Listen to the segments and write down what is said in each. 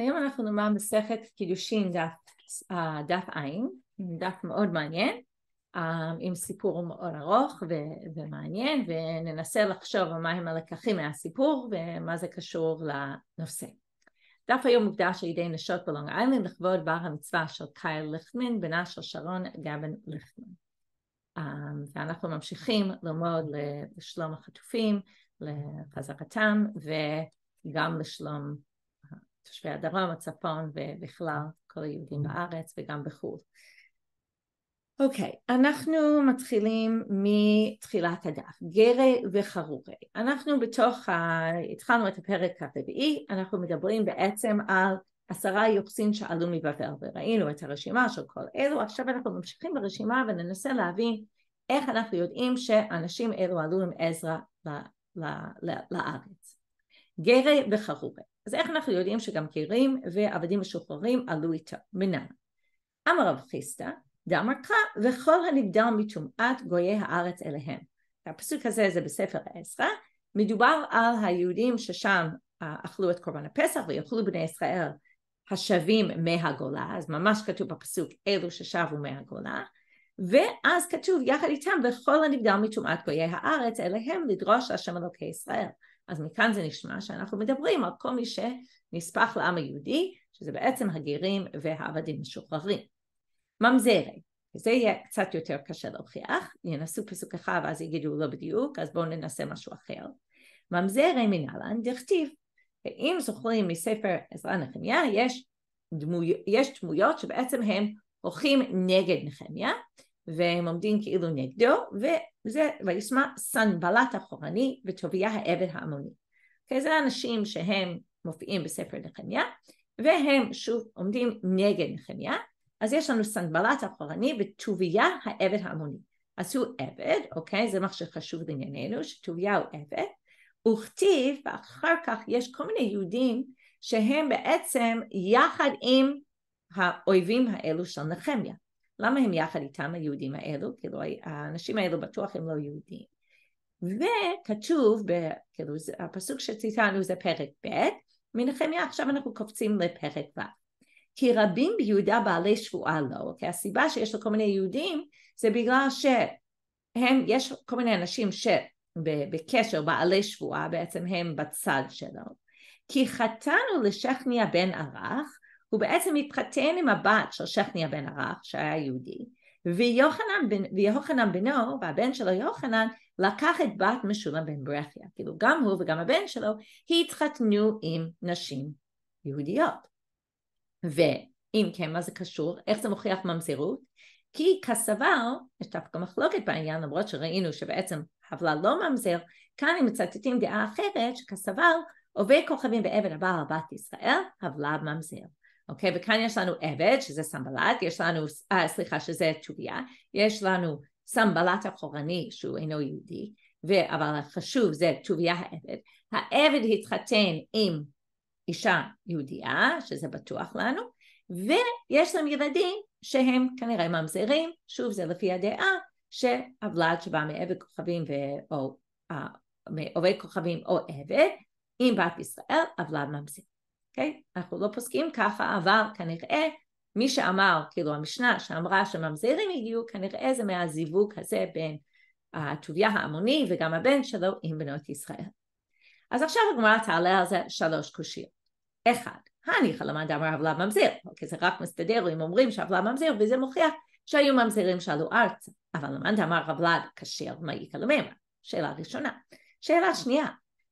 היום אנחנו נאמר מסכת קידושין דף, אה, דף עין, דף מאוד מעניין, אה, עם סיפור מאוד ארוך ו- ומעניין, וננסה לחשוב מה הם הלקחים מהסיפור ומה זה קשור לנושא. דף היום מוקדש על ידי נשות בלונג איילנד לכבוד בר המצווה של קייל ליכטמן, בנה של שרון גבן ליכטמן. אה, ואנחנו ממשיכים ללמוד לשלום החטופים, לחזרתם, וגם לשלום תושבי הדרום, הצפון ובכלל כל היהודים mm-hmm. בארץ וגם בחו"ל. אוקיי, okay, אנחנו מתחילים מתחילת הדף, גרי וחרורי. אנחנו בתוך, ה... התחלנו את הפרק הרביעי, אנחנו מדברים בעצם על עשרה יוחסין שעלו מבבל, וראינו את הרשימה של כל אלו, עכשיו אנחנו ממשיכים ברשימה וננסה להבין איך אנחנו יודעים שאנשים אלו עלו עם עזרא ל... ל... ל... לארץ. גרי וחרורי. אז איך אנחנו יודעים שגם קירים ועבדים משוחררים עלו איתו? מנן. אמר רב חיסטה, דאמר קרא, וכל הנגדל מטומאת גויי הארץ אליהם. הפסוק הזה זה בספר עזרא, מדובר על היהודים ששם אה, אכלו את קורבן הפסח ויאכלו בני ישראל השבים מהגולה, אז ממש כתוב בפסוק אלו ששבו מהגולה, ואז כתוב יחד איתם וכל הנבדל מטומאת גויי הארץ אליהם לדרוש להשם אלוקי ישראל. אז מכאן זה נשמע שאנחנו מדברים על כל מי שנספח לעם היהודי, שזה בעצם הגרים והעבדים משוחררים. ממזרי, זה יהיה קצת יותר קשה להוכיח, ינסו פסוק אחד ואז יגידו לא בדיוק, אז בואו ננסה משהו אחר. ממזרי מנהלן דכתיב, ואם זוכרים מספר עזרא נחמיה, יש, דמו, יש דמויות שבעצם הם הולכים נגד נחמיה, והם עומדים כאילו נגדו, וזה וישמע סנבלת החורני וטוביה העבד העמוני. Okay, אוקיי? זה אנשים שהם מופיעים בספר נחמיה, והם שוב עומדים נגד נחמיה, אז יש לנו סנבלת החורני וטוביה העבד העמוני. אז הוא עבד, אוקיי? Okay, זה מה שחשוב לענייננו, שטוביה הוא עבד. וכתיב, ואחר כך יש כל מיני יהודים שהם בעצם יחד עם האויבים האלו של נחמיה. למה הם יחד איתם היהודים האלו? כאילו האנשים האלו בטוח הם לא יהודים. וכתוב, כאילו הפסוק שציטטנו זה פרק ב', מנחמיה עכשיו אנחנו קופצים לפרק ו'. כי רבים ביהודה בעלי שבועה לא, כי הסיבה שיש לכל מיני יהודים זה בגלל שהם, יש כל מיני אנשים שבקשר בעלי שבועה בעצם הם בצד שלו. כי חטאנו לשכניה בן ערך הוא בעצם התחתן עם הבת של שכניה בן ערך, שהיה יהודי, ויוחנן ויוחנן בנו, והבן שלו יוחנן, לקח את בת משולם בן ברכיה. כאילו גם הוא וגם הבן שלו התחתנו עם נשים יהודיות. ואם כן, מה זה קשור? איך זה מוכיח ממזירות? כי כסבר, יש דווקא מחלוקת בעניין, למרות שראינו שבעצם הבלה לא ממזר, כאן הם מצטטים דעה אחרת שכסבר עובד כוכבים בעבד הבעל בת ישראל, הבלה ממזר. אוקיי? Okay, וכאן יש לנו עבד, שזה סמבלת, יש לנו, uh, סליחה, שזה טוביה, יש לנו סמבלת הפורעני שהוא אינו יהודי, אבל החשוב זה טוביה העבד. העבד התחתן עם אישה יהודייה, שזה בטוח לנו, ויש להם ילדים שהם כנראה ממזרים, שוב זה לפי הדעה, שהוולד שבא מעבד כוכבים ו... או, uh, מעובד כוכבים או עבד, עם בת ישראל, הוולד ממזר. אוקיי? Okay? אנחנו לא פוסקים ככה, אבל כנראה מי שאמר, כאילו המשנה שאמרה שממזירים הגיעו, כנראה זה מהזיווג הזה בין הטוביה ההמוני וגם הבן שלו עם בנות ישראל. אז עכשיו הגמרא תעלה על זה שלוש קושיות. אחד, הניחא למד אמר עוולה ממזיר, כי אוקיי? זה רק מסתדר אם אומרים שעוולה ממזיר וזה מוכיח שהיו ממזירים שעלו ארצה, אבל למד אמר עוולה כשר מעיקה למימה, שאלה ראשונה. שאלה שנייה,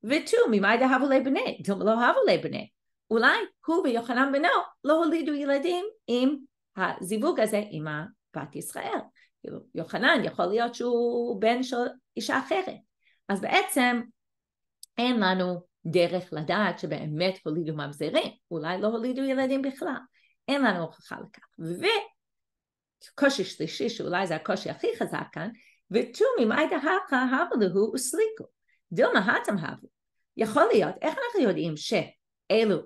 ותו ממאי דהבו לבני, דום לא הבו לבני, אולי הוא ויוחנן בנו לא הולידו ילדים עם הזיווג הזה עם הבת ישראל. כאילו, יוחנן יכול להיות שהוא בן של אישה אחרת. אז בעצם אין לנו דרך לדעת שבאמת הולידו ממזרים, אולי לא הולידו ילדים בכלל. אין לנו הוכחה לכך. וקושי שלישי, שאולי זה הקושי הכי חזק כאן, ותומי מאי דהכה הבו להו וסליקו. דומה האטם הבו. יכול להיות, איך אנחנו יודעים שאלו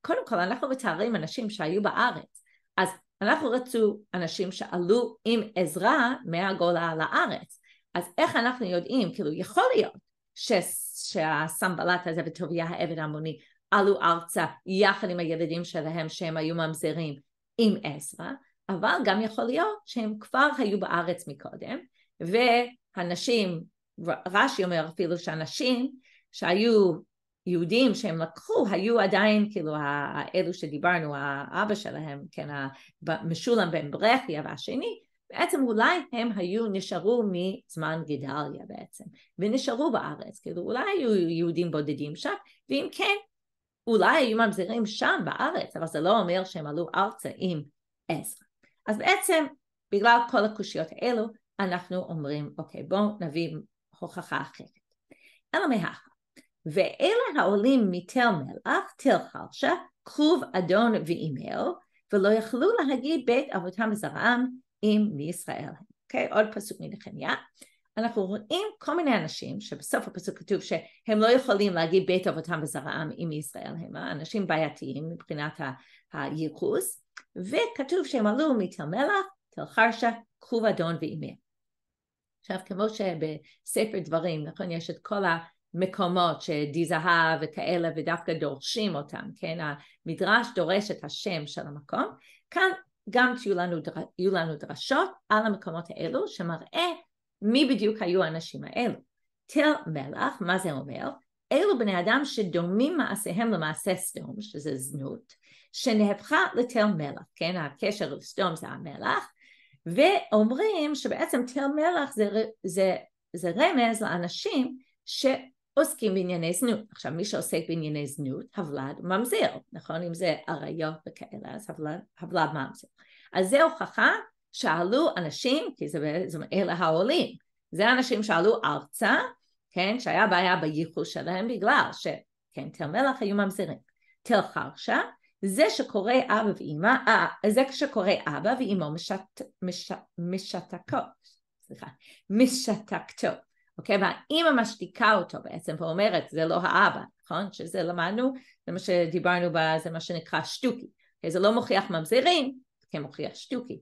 קודם כל אנחנו מתארים אנשים שהיו בארץ, אז אנחנו רצו אנשים שעלו עם עזרה מהגולה לארץ, אז איך אנחנו יודעים, כאילו יכול להיות ש... שהסמבלת הזה וטוביה העבד המוני עלו ארצה יחד עם הילדים שלהם שהם היו ממזרים עם עזרה אבל גם יכול להיות שהם כבר היו בארץ מקודם, והנשים, רש"י אומר אפילו שהנשים שהיו היהודים שהם לקחו היו עדיין כאילו אלו שדיברנו, האבא שלהם, כן, המשולם בן ברכיה והשני, בעצם אולי הם היו, נשארו מזמן גדליה בעצם, ונשארו בארץ, כאילו אולי היו יהודים בודדים שם, ואם כן, אולי היו ממזרים שם בארץ, אבל זה לא אומר שהם עלו ארצה עם עזרא. אז בעצם, בגלל כל הקושיות האלו, אנחנו אומרים, אוקיי, בואו נביא הוכחה אחרת. אלא מהכה, ואלה העולים מתל מלח, תל חרשה, כרוב אדון ואימהו, ולא יכלו להגיד בית אבותם וזרעם עם מישראל. אוקיי? Okay, עוד פסוק מנחמיה. אנחנו רואים כל מיני אנשים שבסוף הפסוק כתוב שהם לא יכולים להגיד בית אבותם וזרעם עם ישראל הם אנשים בעייתיים מבחינת הייחוס וכתוב שהם עלו מתל מלח, תל חרשה, כרוב אדון ואימהו. עכשיו כמו שבספר דברים נכון יש את כל מקומות שדי זהב וכאלה ודווקא דורשים אותם, כן? המדרש דורש את השם של המקום. כאן גם יהיו לנו, דר... יהיו לנו דרשות על המקומות האלו שמראה מי בדיוק היו האנשים האלו. תל מלח, מה זה אומר? אלו בני אדם שדומים מעשיהם למעשה סדום, שזה זנות, שנהפכה לתל מלח, כן? הקשר לסדום זה המלח, ואומרים שבעצם תל מלח זה, זה, זה רמז לאנשים ש... עוסקים בענייני זנות. עכשיו מי שעוסק בענייני זנות, הוולד ממזר, נכון? אם זה אריות וכאלה, אז הוולד, הבלד ממזיר. אז זה הוכחה שעלו אנשים, כי זה בעצם אלה העולים, זה אנשים שעלו ארצה, כן, שהיה בעיה בייחוס שלהם בגלל שכן, תל מלח היו ממזרים. תל חרשה, זה שקורא אבא ואימא, אה, זה שקורא אבא ואימא משת, מש, משתקות, סליחה, משתקתות. אוקיי? והאימא משתיקה אותו בעצם ואומרת, זה לא האבא, נכון? שזה למדנו, זה מה שדיברנו, בה, זה מה שנקרא שטוקי. אוקיי? זה לא מוכיח ממזרים, מוכיח שטוקי.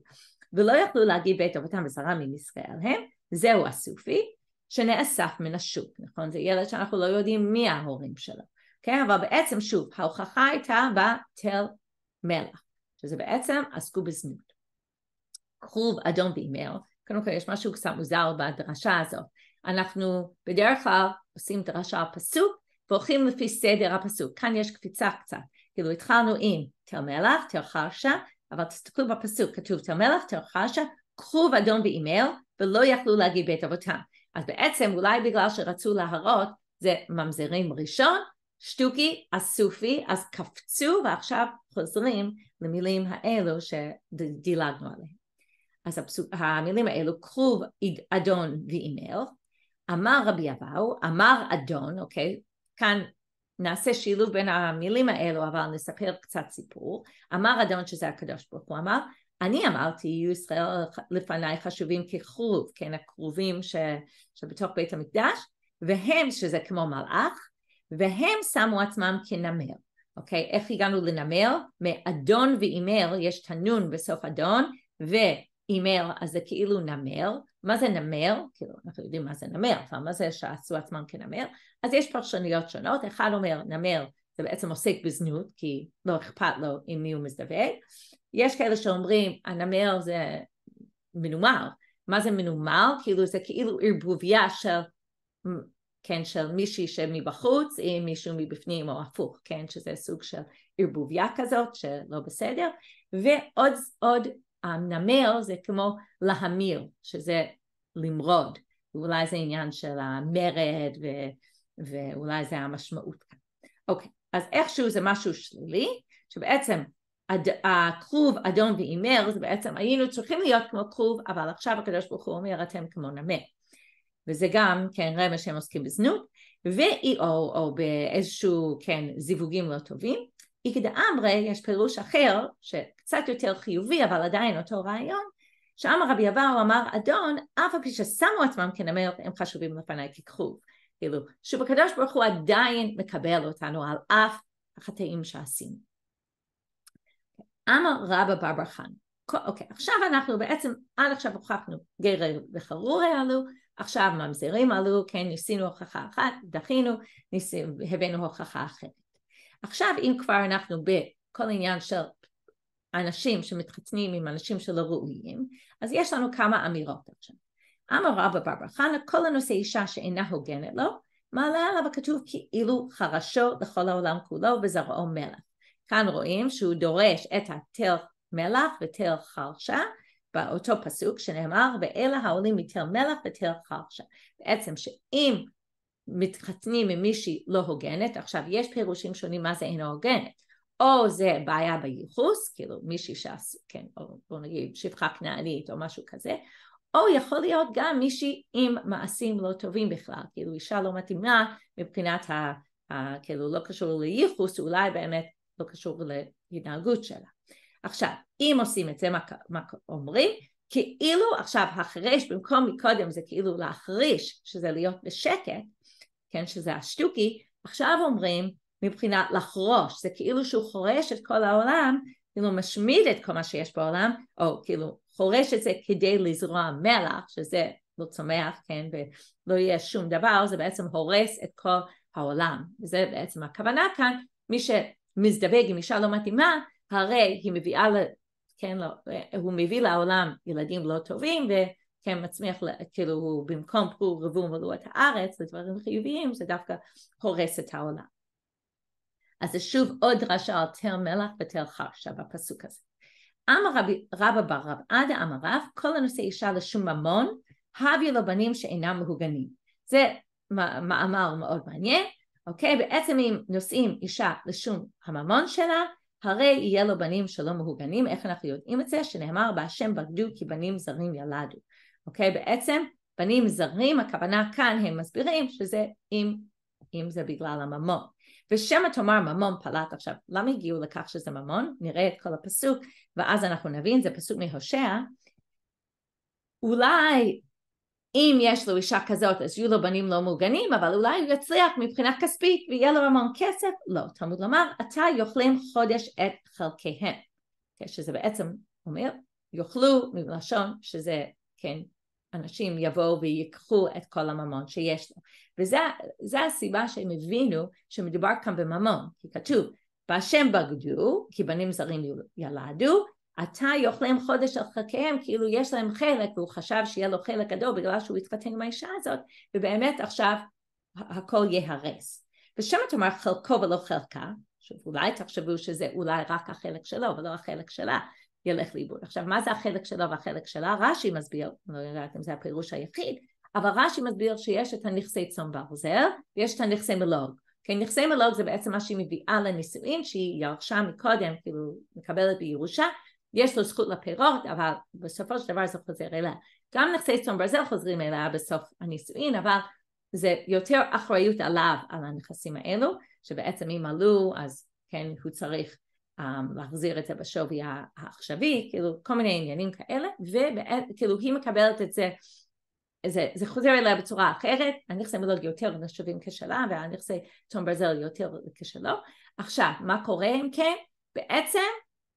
ולא יכלו להגיד בית אבותם וזרה ממשראל הם, זהו הסופי, שנאסף מן השוק, נכון? זה ילד שאנחנו לא יודעים מי ההורים שלו, כן? אבל בעצם שוב, ההוכחה הייתה בתל מלח, שזה בעצם עסקו בזנות. כרוב אדום ואימר, קודם כל יש משהו קצת מוזר בדרשה הזאת, אנחנו בדרך כלל עושים דרשה על פסוק והולכים לפי סדר הפסוק. כאן יש קפיצה קצת. כאילו התחלנו עם תל מלח, תל חרשה, אבל תסתכלו בפסוק, כתוב תל מלח, תל חרשה, קחו ואדון ואימייל, ולא יכלו להגיד בית אבותם. אז בעצם אולי בגלל שרצו להראות זה ממזרים ראשון, שטוקי, אסופי, אז קפצו ועכשיו חוזרים למילים האלו שדילגנו עליהן. אז המילים האלו כרוב אדון ואימייל, אמר רבי אבאו, אמר אדון, אוקיי, כאן נעשה שילוב בין המילים האלו, אבל נספר קצת סיפור. אמר אדון, שזה הקדוש ברוך הוא, אמר, אני אמרתי, יהיו ישראל לפניי חשובים ככרוב, כן, הכרובים ש, שבתוך בית המקדש, והם, שזה כמו מלאך, והם שמו עצמם כנמר, אוקיי? איך הגענו לנמר? מאדון ואימר, יש תנון בסוף אדון, ואימר, אז זה כאילו נמר, מה זה נמר? כאילו אנחנו יודעים מה זה נמר, אבל מה זה שעשו עצמם כנמר? אז יש פרשניות שונות, אחד אומר נמר זה בעצם עוסק בזנות כי לא אכפת לו עם מי הוא מזדווג, יש כאלה שאומרים הנמר זה מנומר, מה זה מנומר? כאילו זה כאילו ערבוביה של כן, של מישהי שמבחוץ עם מישהו מבפנים או הפוך, כן, שזה סוג של ערבוביה כזאת שלא בסדר, ועוד עוד הנמר זה כמו להמיר, שזה למרוד, ואולי זה עניין של המרד ו, ואולי זה המשמעות כאן. אוקיי, אז איכשהו זה משהו שלילי, שבעצם הד... הכרוב אדום ואימר זה בעצם היינו צריכים להיות כמו כרוב אבל עכשיו הקדוש ברוך הוא אומר אתם כמו נמר וזה גם כן רמז שהם עוסקים בזנות ואי או, או באיזשהו כן זיווגים לא טובים איגדאמרי יש פירוש אחר שקצת יותר חיובי אבל עדיין אותו רעיון שאמר רבי אבאו אמר אדון אף על פי ששמו עצמם כנמר הם חשובים לפניי ככרוב כאילו שבקדוש ברוך הוא עדיין מקבל אותנו על אף החטאים שעשינו. אמר רבא בר בר חן אוקיי עכשיו אנחנו בעצם עד עכשיו הוכחנו גר וחרורי עלו עכשיו ממזרים עלו כן ניסינו הוכחה אחת דחינו ניסינו, הבאנו הוכחה אחרת עכשיו אם כבר אנחנו בכל עניין של אנשים שמתחתנים עם אנשים שלא ראויים, אז יש לנו כמה אמירות עכשיו. אמר רבא בר בר חנה, כל הנושא אישה שאינה הוגנת לו, מעלה עליו הכתוב כאילו חרשו לכל העולם כולו וזרעו מלח. כאן רואים שהוא דורש את התל מלח ותל חרשה באותו פסוק שנאמר ואלה העולים מתל מלח ותל חרשה. בעצם שאם מתחתנים עם מישהי לא הוגנת, עכשיו יש פירושים שונים מה זה אינה הוגנת, או זה בעיה בייחוס, כאילו מישהי שעשו, כן, או בוא נגיד שפחה כנענית או משהו כזה, או יכול להיות גם מישהי עם מעשים לא טובים בכלל, כאילו אישה לא מתאימה מבחינת ה... ה כאילו לא קשור לייחוס, אולי באמת לא קשור להתנהגות שלה. עכשיו, אם עושים את זה, מה, מה אומרים? כאילו עכשיו החריש במקום מקודם זה כאילו להחריש, שזה להיות בשקט, כן, שזה השטוקי, עכשיו אומרים מבחינת לחרוש, זה כאילו שהוא חורש את כל העולם, כאילו משמיד את כל מה שיש בעולם, או כאילו חורש את זה כדי לזרוע מלח, שזה לא צומח, כן, ולא יהיה שום דבר, זה בעצם הורס את כל העולם. וזה בעצם הכוונה כאן, מי שמזדווג עם אישה לא מתאימה, הרי היא מביאה, ל, כן, לא, הוא מביא לעולם ילדים לא טובים, ו... כן מצמיח, כאילו הוא במקום פור רבו ומלאו את הארץ לדברים חיוביים, זה דווקא הורס את העולם. אז זה שוב עוד דרשה על תל מלח ותל חרשה בפסוק הזה. אמר רב, רבא בר רב עדה אמר רב, כל הנושא אישה לשום ממון, הביאו לו בנים שאינם מהוגנים. זה מאמר מאוד מעניין, אוקיי? בעצם אם נושאים אישה לשום הממון שלה, הרי יהיה לו בנים שלא מהוגנים, איך אנחנו יודעים את זה? שנאמר בהשם בגדו כי בנים זרים ילדו. אוקיי? בעצם פנים זרים, הכוונה כאן הם מסבירים שזה אם, אם זה בגלל הממון. ושמא תאמר ממון פלט עכשיו, למה הגיעו לכך שזה ממון? נראה את כל הפסוק ואז אנחנו נבין, זה פסוק מהושע. אולי אם יש לו אישה כזאת אז יהיו לו בנים לא מוגנים, אבל אולי הוא יצליח מבחינה כספית ויהיה לו המון כסף? לא, תלמוד לומר, אתה יאכלים חודש את חלקיהם. אוקיי? שזה בעצם אומר, יאכלו מלשון שזה כן אנשים יבואו ויקחו את כל הממון שיש לו. וזו הסיבה שהם הבינו שמדובר כאן בממון, כי כתוב, בהשם בגדו, כי בנים זרים ילדו, עתה יאכלם חודש על חלקיהם, כאילו יש להם חלק, והוא חשב שיהיה לו חלק גדול בגלל שהוא התחתן עם האישה הזאת, ובאמת עכשיו הכל ייהרס. ושם אתה אומר חלקו ולא חלקה, שאולי תחשבו שזה אולי רק החלק שלו ולא החלק שלה, ילך לאיבוד. עכשיו, מה זה החלק שלה והחלק שלה? רש"י מסביר, לא יודעת אם זה הפירוש היחיד, אבל רש"י מסביר שיש את הנכסי צום ברזל ויש את הנכסי מלוג. כן, נכסי מלוג זה בעצם מה שהיא מביאה לנישואין, שהיא ירשה מקודם, כאילו מקבלת בירושה, יש לו זכות לפירות, אבל בסופו של דבר זה חוזר אליה. גם נכסי צום ברזל חוזרים אליה בסוף הנישואין, אבל זה יותר אחריות עליו, על הנכסים האלו, שבעצם אם עלו, אז כן, הוא צריך אמ, להחזיר את זה בשווי העכשווי, כאילו כל מיני עניינים כאלה, וכאילו היא מקבלת את זה, זה, זה חוזר אליה בצורה אחרת, הנכסי מלוג יותר נחשבים כשלה והנכסי תום ברזל יותר כשלו. עכשיו, מה קורה אם כן? בעצם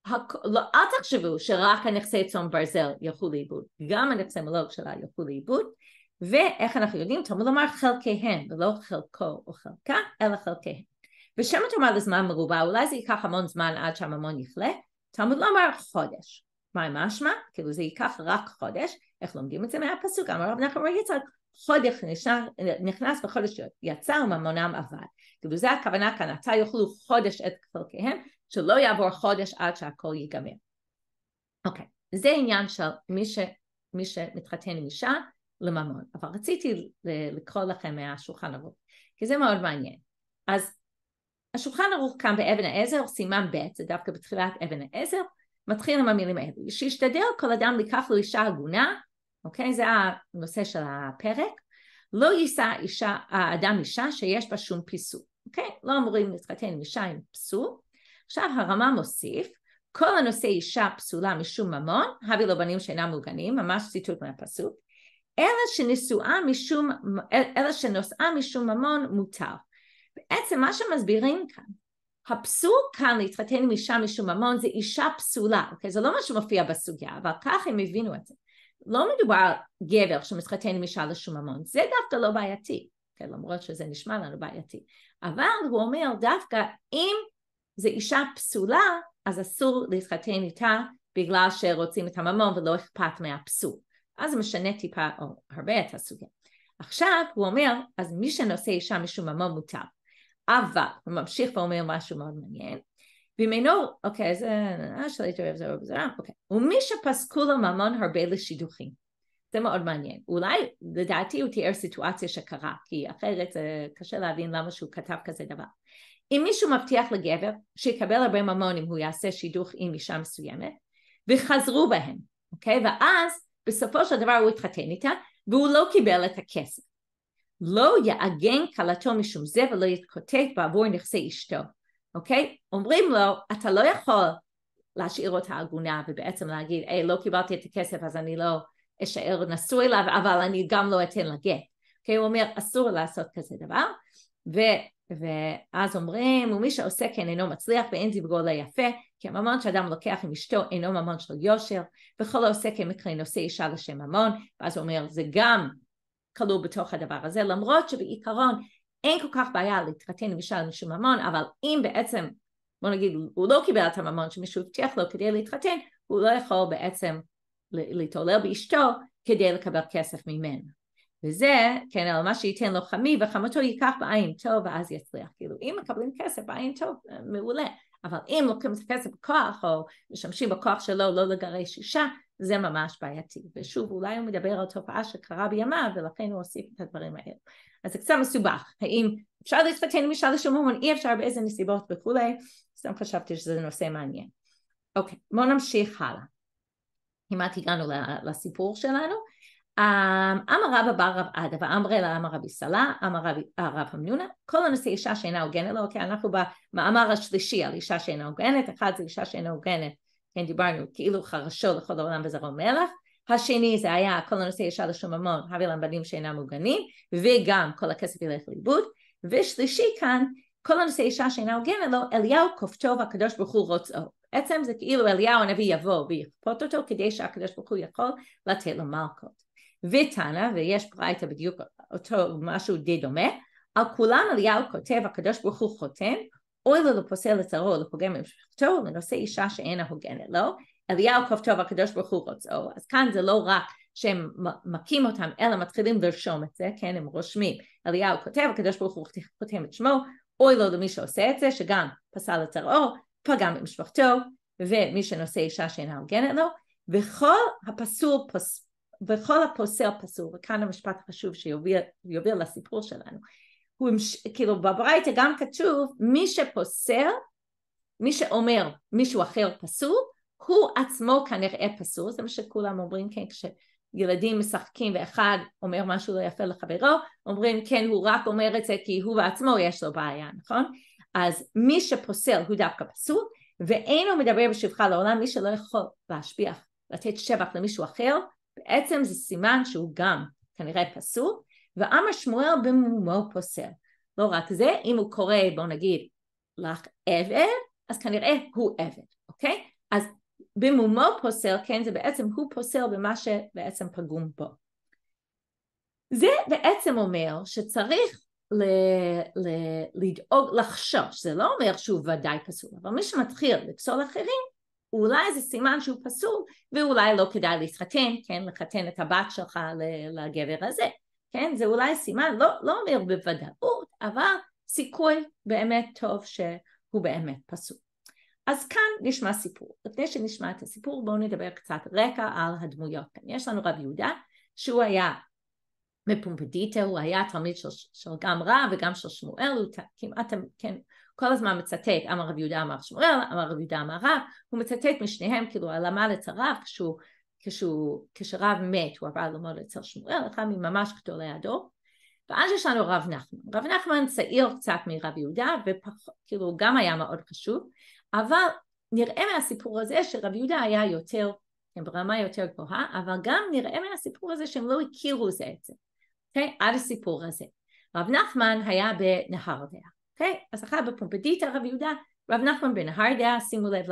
הק... לא, אל תחשבו שרק הנכסי תום ברזל ילכו לאיבוד, גם הנכסי מלוג שלה ילכו לאיבוד, ואיך אנחנו יודעים? תלמוד לומר חלקיהם, ולא חלקו או חלקה, אלא חלקיהם. ושם אתה אומר לזמן מרובע, אולי זה ייקח המון זמן עד שהממון יכלה, תלמוד לא אמר חודש. מה עם משמע? כאילו זה ייקח רק חודש, איך לומדים את זה מהפסוק? אמר רב נחמן יצחק, חודש נשאר, נכנס וחודש יצא וממונם עבד. כאילו זה הכוונה כאן, עתה יאכלו חודש את חלקיהם, שלא יעבור חודש עד שהכל ייגמר. אוקיי, זה עניין של מי, ש, מי שמתחתן עם אישה לממון, אבל רציתי לקרוא לכם מהשולחן ערוך, כי זה מאוד מעניין. אז השולחן ערוך קם באבן העזר, סימן ב', זה דווקא בתחילת אבן העזר, מתחיל עם המילים האלה. שישתדל כל אדם לקח לו לא אישה הגונה, אוקיי? זה הנושא של הפרק. לא יישא אישה, האדם אישה שיש בה שום פיסול, אוקיי? לא אמורים להתחתן עם אישה עם פסול. עכשיו הרמה מוסיף, כל הנושא אישה פסולה משום ממון, הביא לו בנים שאינם מוגנים, ממש ציטוט מהפסוק, אלא שנשואה משום, אלא שנושאה משום ממון מותר. בעצם מה שמסבירים כאן, הפסוק כאן להתחתן עם אישה משום ממון זה אישה פסולה, אוקיי? זה לא מה שמופיע בסוגיה, אבל כך הם הבינו את זה. לא מדובר על גבר שמתחתן עם אישה לשום ממון, זה דווקא לא בעייתי, אוקיי? למרות שזה נשמע לנו בעייתי. אבל הוא אומר דווקא אם זו אישה פסולה, אז אסור להתחתן איתה בגלל שרוצים את הממון ולא אכפת מהפסול. אז זה משנה טיפה, או הרבה את הסוגיה. עכשיו הוא אומר, אז מי שנושא אישה משום ממון מוטב. אבל, הוא ממשיך ואומר משהו מאוד מעניין, ואם אינו, אוקיי, זה אה, שליט אוהב זה אוהב זרה, אה, אוקיי, ומי שפסקו לו ממון הרבה לשידוכים. זה מאוד מעניין. אולי, לדעתי הוא תיאר סיטואציה שקרה, כי אחרת זה קשה להבין למה שהוא כתב כזה דבר. אם מישהו מבטיח לגבר שיקבל הרבה ממון אם הוא יעשה שידוך עם אישה מסוימת, וחזרו בהם, אוקיי? ואז בסופו של דבר הוא התחתן איתה, והוא לא קיבל את הכסף. לא יעגן כלתו משום זה ולא יתקוטט בעבור נכסי אשתו, אוקיי? אומרים לו, אתה לא יכול להשאיר אותה עגונה ובעצם להגיד, היי, לא קיבלתי את הכסף אז אני לא אשאר נשוי אליו, אבל אני גם לא אתן לה גט. אוקיי? הוא אומר, אסור לעשות כזה דבר. ו, ואז אומרים, ומי שעושה כן אינו מצליח ואין דיברו לא יפה, כי הממון שאדם לוקח עם אשתו אינו ממון של יושר, וכל העושה כן מקרה נושא אישה לשם ממון, ואז הוא אומר, זה גם כלול בתוך הדבר הזה, למרות שבעיקרון אין כל כך בעיה להתחתן למשל עם מישהו ממון, אבל אם בעצם, בוא נגיד, הוא לא קיבל את הממון שמישהו הבטיח לו כדי להתחתן, הוא לא יכול בעצם להתעולל באשתו כדי לקבל כסף ממנו. וזה, כן, על מה שייתן לו חמי וחמתו ייקח בעין טוב ואז יצליח. כאילו, אם מקבלים כסף בעין טוב, אה, מעולה. אבל אם לוקחים את הכסף בכוח, או משמשים בכוח שלו לא לגרש אישה, זה ממש בעייתי. ושוב, אולי הוא מדבר על תופעה שקרה בימיו, ולכן הוא הוסיף את הדברים האלה. אז זה קצת מסובך, האם אפשר להתפתן משאל לשומרון, אי אפשר, באיזה נסיבות וכולי, סתם חשבתי שזה נושא מעניין. אוקיי, בואו נמשיך הלאה. כמעט הגענו לסיפור שלנו. אמ, אמר רבא בר רב עדה ואמרי לה אמר רבי סלה, אמר אה, רב אמנונה, כל הנושא אישה שאינה הוגנת לו, לא, אוקיי אנחנו במאמר השלישי על אישה שאינה הוגנת, אחד זה אישה שאינה הוגנת כן דיברנו כאילו חרשו לכל העולם וזרעו לא מלח. השני זה היה כל הנושא ישר לשום המון, הביא להם בנים שאינם מוגנים, וגם כל הכסף ילך לאיבוד, ושלישי כאן, כל הנושא אישה שאינה הוגנת לו, לא, אליהו כופתו והקדוש ברוך הוא רוצאו. בעצם זה כאילו אליהו הנביא יבוא ויכפות אותו כדי שהקדוש ברוך הוא יכול לתת לו מלכות. ותנא, ויש ברייתא בדיוק אותו משהו די דומה, על כולם אליהו כותב, הקדוש ברוך הוא חותם, אוי לו לפוסל לצרו לפוגם במשפחתו לנושא אישה שאינה הוגנת לו, לא? אליהו כוף טוב הקדוש ברוך הוא רוצה, אז כאן זה לא רק שהם מכים אותם אלא מתחילים לרשום את זה, כן, הם רושמים, אליהו כותב, הקדוש ברוך הוא חותם את שמו, אוי לו למי שעושה את זה שגם פסל לצרו, פגם במשפחתו ומי שנושא אישה שאינה הוגנת לו, לא? וכל הפסול פוס... וכל הפוסל פסול, וכאן המשפט החשוב שיוביל לסיפור שלנו, הוא, כאילו בברייתא גם כתוב מי שפוסל, מי שאומר מישהו אחר פסול, הוא עצמו כנראה פסול, זה מה שכולם אומרים כן כשילדים משחקים ואחד אומר משהו לא יפה לחברו, אומרים כן הוא רק אומר את זה כי הוא בעצמו יש לו בעיה, נכון? אז מי שפוסל הוא דווקא פסול ואין הוא מדבר בשבחה לעולם, מי שלא יכול להשפיע, לתת שבח למישהו אחר, בעצם זה סימן שהוא גם כנראה פסול ואמר שמואל במומו פוסל. לא רק זה, אם הוא קורא בואו נגיד לך עבד, אז כנראה הוא עבד, אוקיי? אז במומו פוסל, כן, זה בעצם הוא פוסל במה שבעצם פגום בו. זה בעצם אומר שצריך ל, ל, לדאוג לחשוש, זה לא אומר שהוא ודאי פסול, אבל מי שמתחיל לפסול אחרים, אולי זה סימן שהוא פסול ואולי לא כדאי להתחתן, כן, לחתן את הבת שלך לגבר הזה, כן? זה אולי סימן, לא, לא אומר בוודאות, אבל סיכוי באמת טוב שהוא באמת פסול. אז כאן נשמע סיפור. לפני שנשמע את הסיפור בואו נדבר קצת רקע על הדמויות. כאן. יש לנו רב יהודה שהוא היה מפומפדיטה, הוא היה תלמיד של, של גם רב וגם של שמואל, הוא ת, כמעט, כן, כל הזמן מצטט, אמר רב יהודה אמר שמואל, אמר רב יהודה אמר רב, הוא מצטט משניהם, כאילו למד את הרב כשהוא כשהוא, כשרב מת הוא עבר ללמוד אצל שמואל, אחד מממש גדולי הדור, ואז יש לנו רב נחמן. רב נחמן צעיר קצת מרב יהודה, וכאילו גם היה מאוד חשוב, אבל נראה מהסיפור הזה שרב יהודה היה יותר, כן, ברמה יותר גבוהה, אבל גם נראה מהסיפור הזה שהם לא הכירו זה את זה, אוקיי? עד הסיפור הזה. רב נחמן היה בנהרדיה, אוקיי? אז אחר בפומפדיטה רב יהודה רב נחמן בן הרדה, שימו לב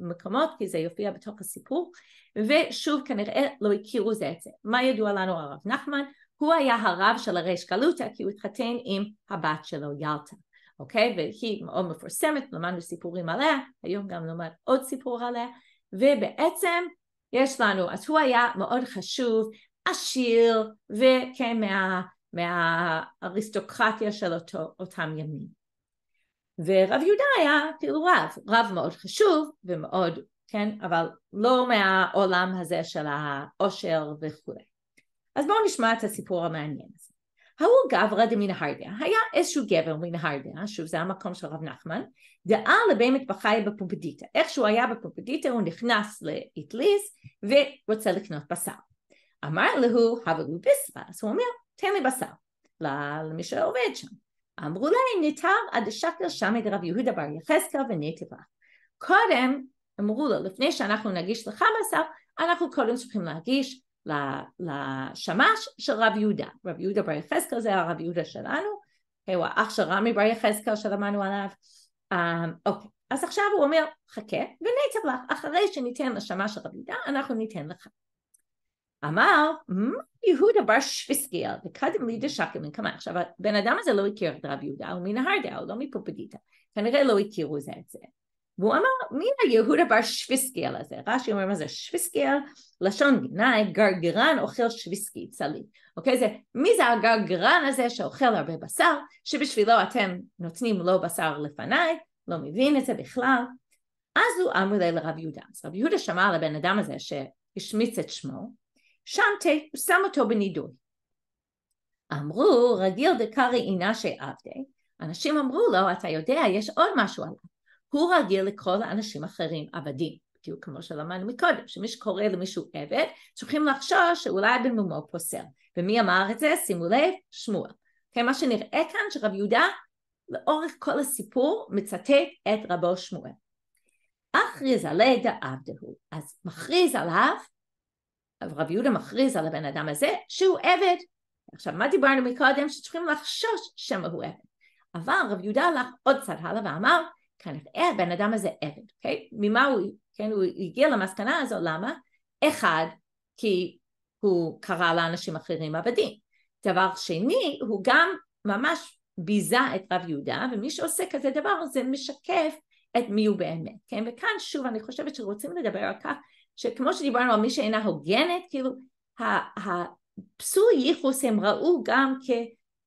למקומות כי זה יופיע בתוך הסיפור ושוב כנראה לא הכירו זה את זה. מה ידוע לנו על רב נחמן? הוא היה הרב של הריש גלותה, כי הוא התחתן עם הבת שלו ילתה, אוקיי? והיא מאוד מפורסמת, למדנו סיפורים עליה, היום גם נלמד עוד סיפור עליה ובעצם יש לנו, אז הוא היה מאוד חשוב, עשיר וכן מה, מהאריסטוקרטיה של אותו, אותם ימים ורב יהודה היה כאילו רב, רב מאוד חשוב ומאוד, כן, אבל לא מהעולם הזה של העושר וכו'. אז בואו נשמע את הסיפור המעניין הזה. ההוא גברא דמינהרדיה, היה איזשהו גבר מנהרדיה, שוב זה המקום של רב נחמן, דעה לבי מטבחי בפומפדיטה. איך שהוא היה בפומפדיטה הוא נכנס לאטליס ורוצה לקנות בשר. אמר להו, הבלו ביסבא, אז הוא אומר, תן לי בשר, למי שעובד שם. אמרו להם ניתן עד השקר שם את רב יהודה בר יחזקאל ונתיבה. קודם אמרו לו לפני שאנחנו נגיש לחמאסה אנחנו קודם צריכים להגיש לשמש של רב יהודה. רב יהודה בר יחזקאל זה הרב יהודה שלנו, הוא האח של רמי בר יחזקאל שלמדנו עליו. אמ, אוקיי, אז עכשיו הוא אומר חכה וניתן אחרי שניתן לשמש של רב יהודה אנחנו ניתן לך. אמר, יהודה בר שפיסקיאל, וקדם לי דשקים, כמה עכשיו, הבן אדם הזה לא הכיר את רב יהודה, הוא מן ההרדה, הוא לא מפופדיטה. כנראה לא הכירו זה את זה. והוא אמר, מי היהודה בר שפיסקיאל הזה? רש"י אומר מה זה שפיסקיאל? לשון גנאי, גרגרן אוכל שפיסקי, צלי. אוקיי? זה, מי זה הגרגרן הזה שאוכל הרבה בשר, שבשבילו אתם נותנים לו בשר לפניי, לא מבין את זה בכלל. אז הוא אמר לרב יהודה. אז רב יהודה שמע על הבן אדם הזה שהשמיץ את שמו, שם הוא שם אותו בנידוי. אמרו, רגיל דקרי אינה עבדי, אנשים אמרו לו, אתה יודע, יש עוד משהו עליו. הוא רגיל לקרוא לאנשים אחרים עבדים, בדיוק כמו שלמדנו מקודם, שמי שקורא למישהו עבד, צריכים לחשוש שאולי בן מומו פוסל. ומי אמר את זה? שימו לב, שמואל. כן, מה שנראה כאן שרב יהודה לאורך כל הסיפור מצטט את רבו שמואל. אחריז עלי דעבדהו, אז מכריז עליו רב יהודה מכריז על הבן אדם הזה שהוא עבד. עכשיו, מה דיברנו מקודם? שצריכים לחשוש שמא הוא עבד. אבל רב יהודה הלך עוד צד הלאה ואמר, כנראה הבן אדם הזה עבד, אוקיי? Okay? ממה הוא, כן, הוא הגיע למסקנה הזו, למה? אחד, כי הוא קרא לאנשים אחרים עבדים. דבר שני, הוא גם ממש ביזה את רב יהודה, ומי שעושה כזה דבר זה משקף את מי הוא באמת, כן? וכאן שוב אני חושבת שרוצים לדבר על כך שכמו שדיברנו על מי שאינה הוגנת, כאילו הפסול ייחוס הם ראו גם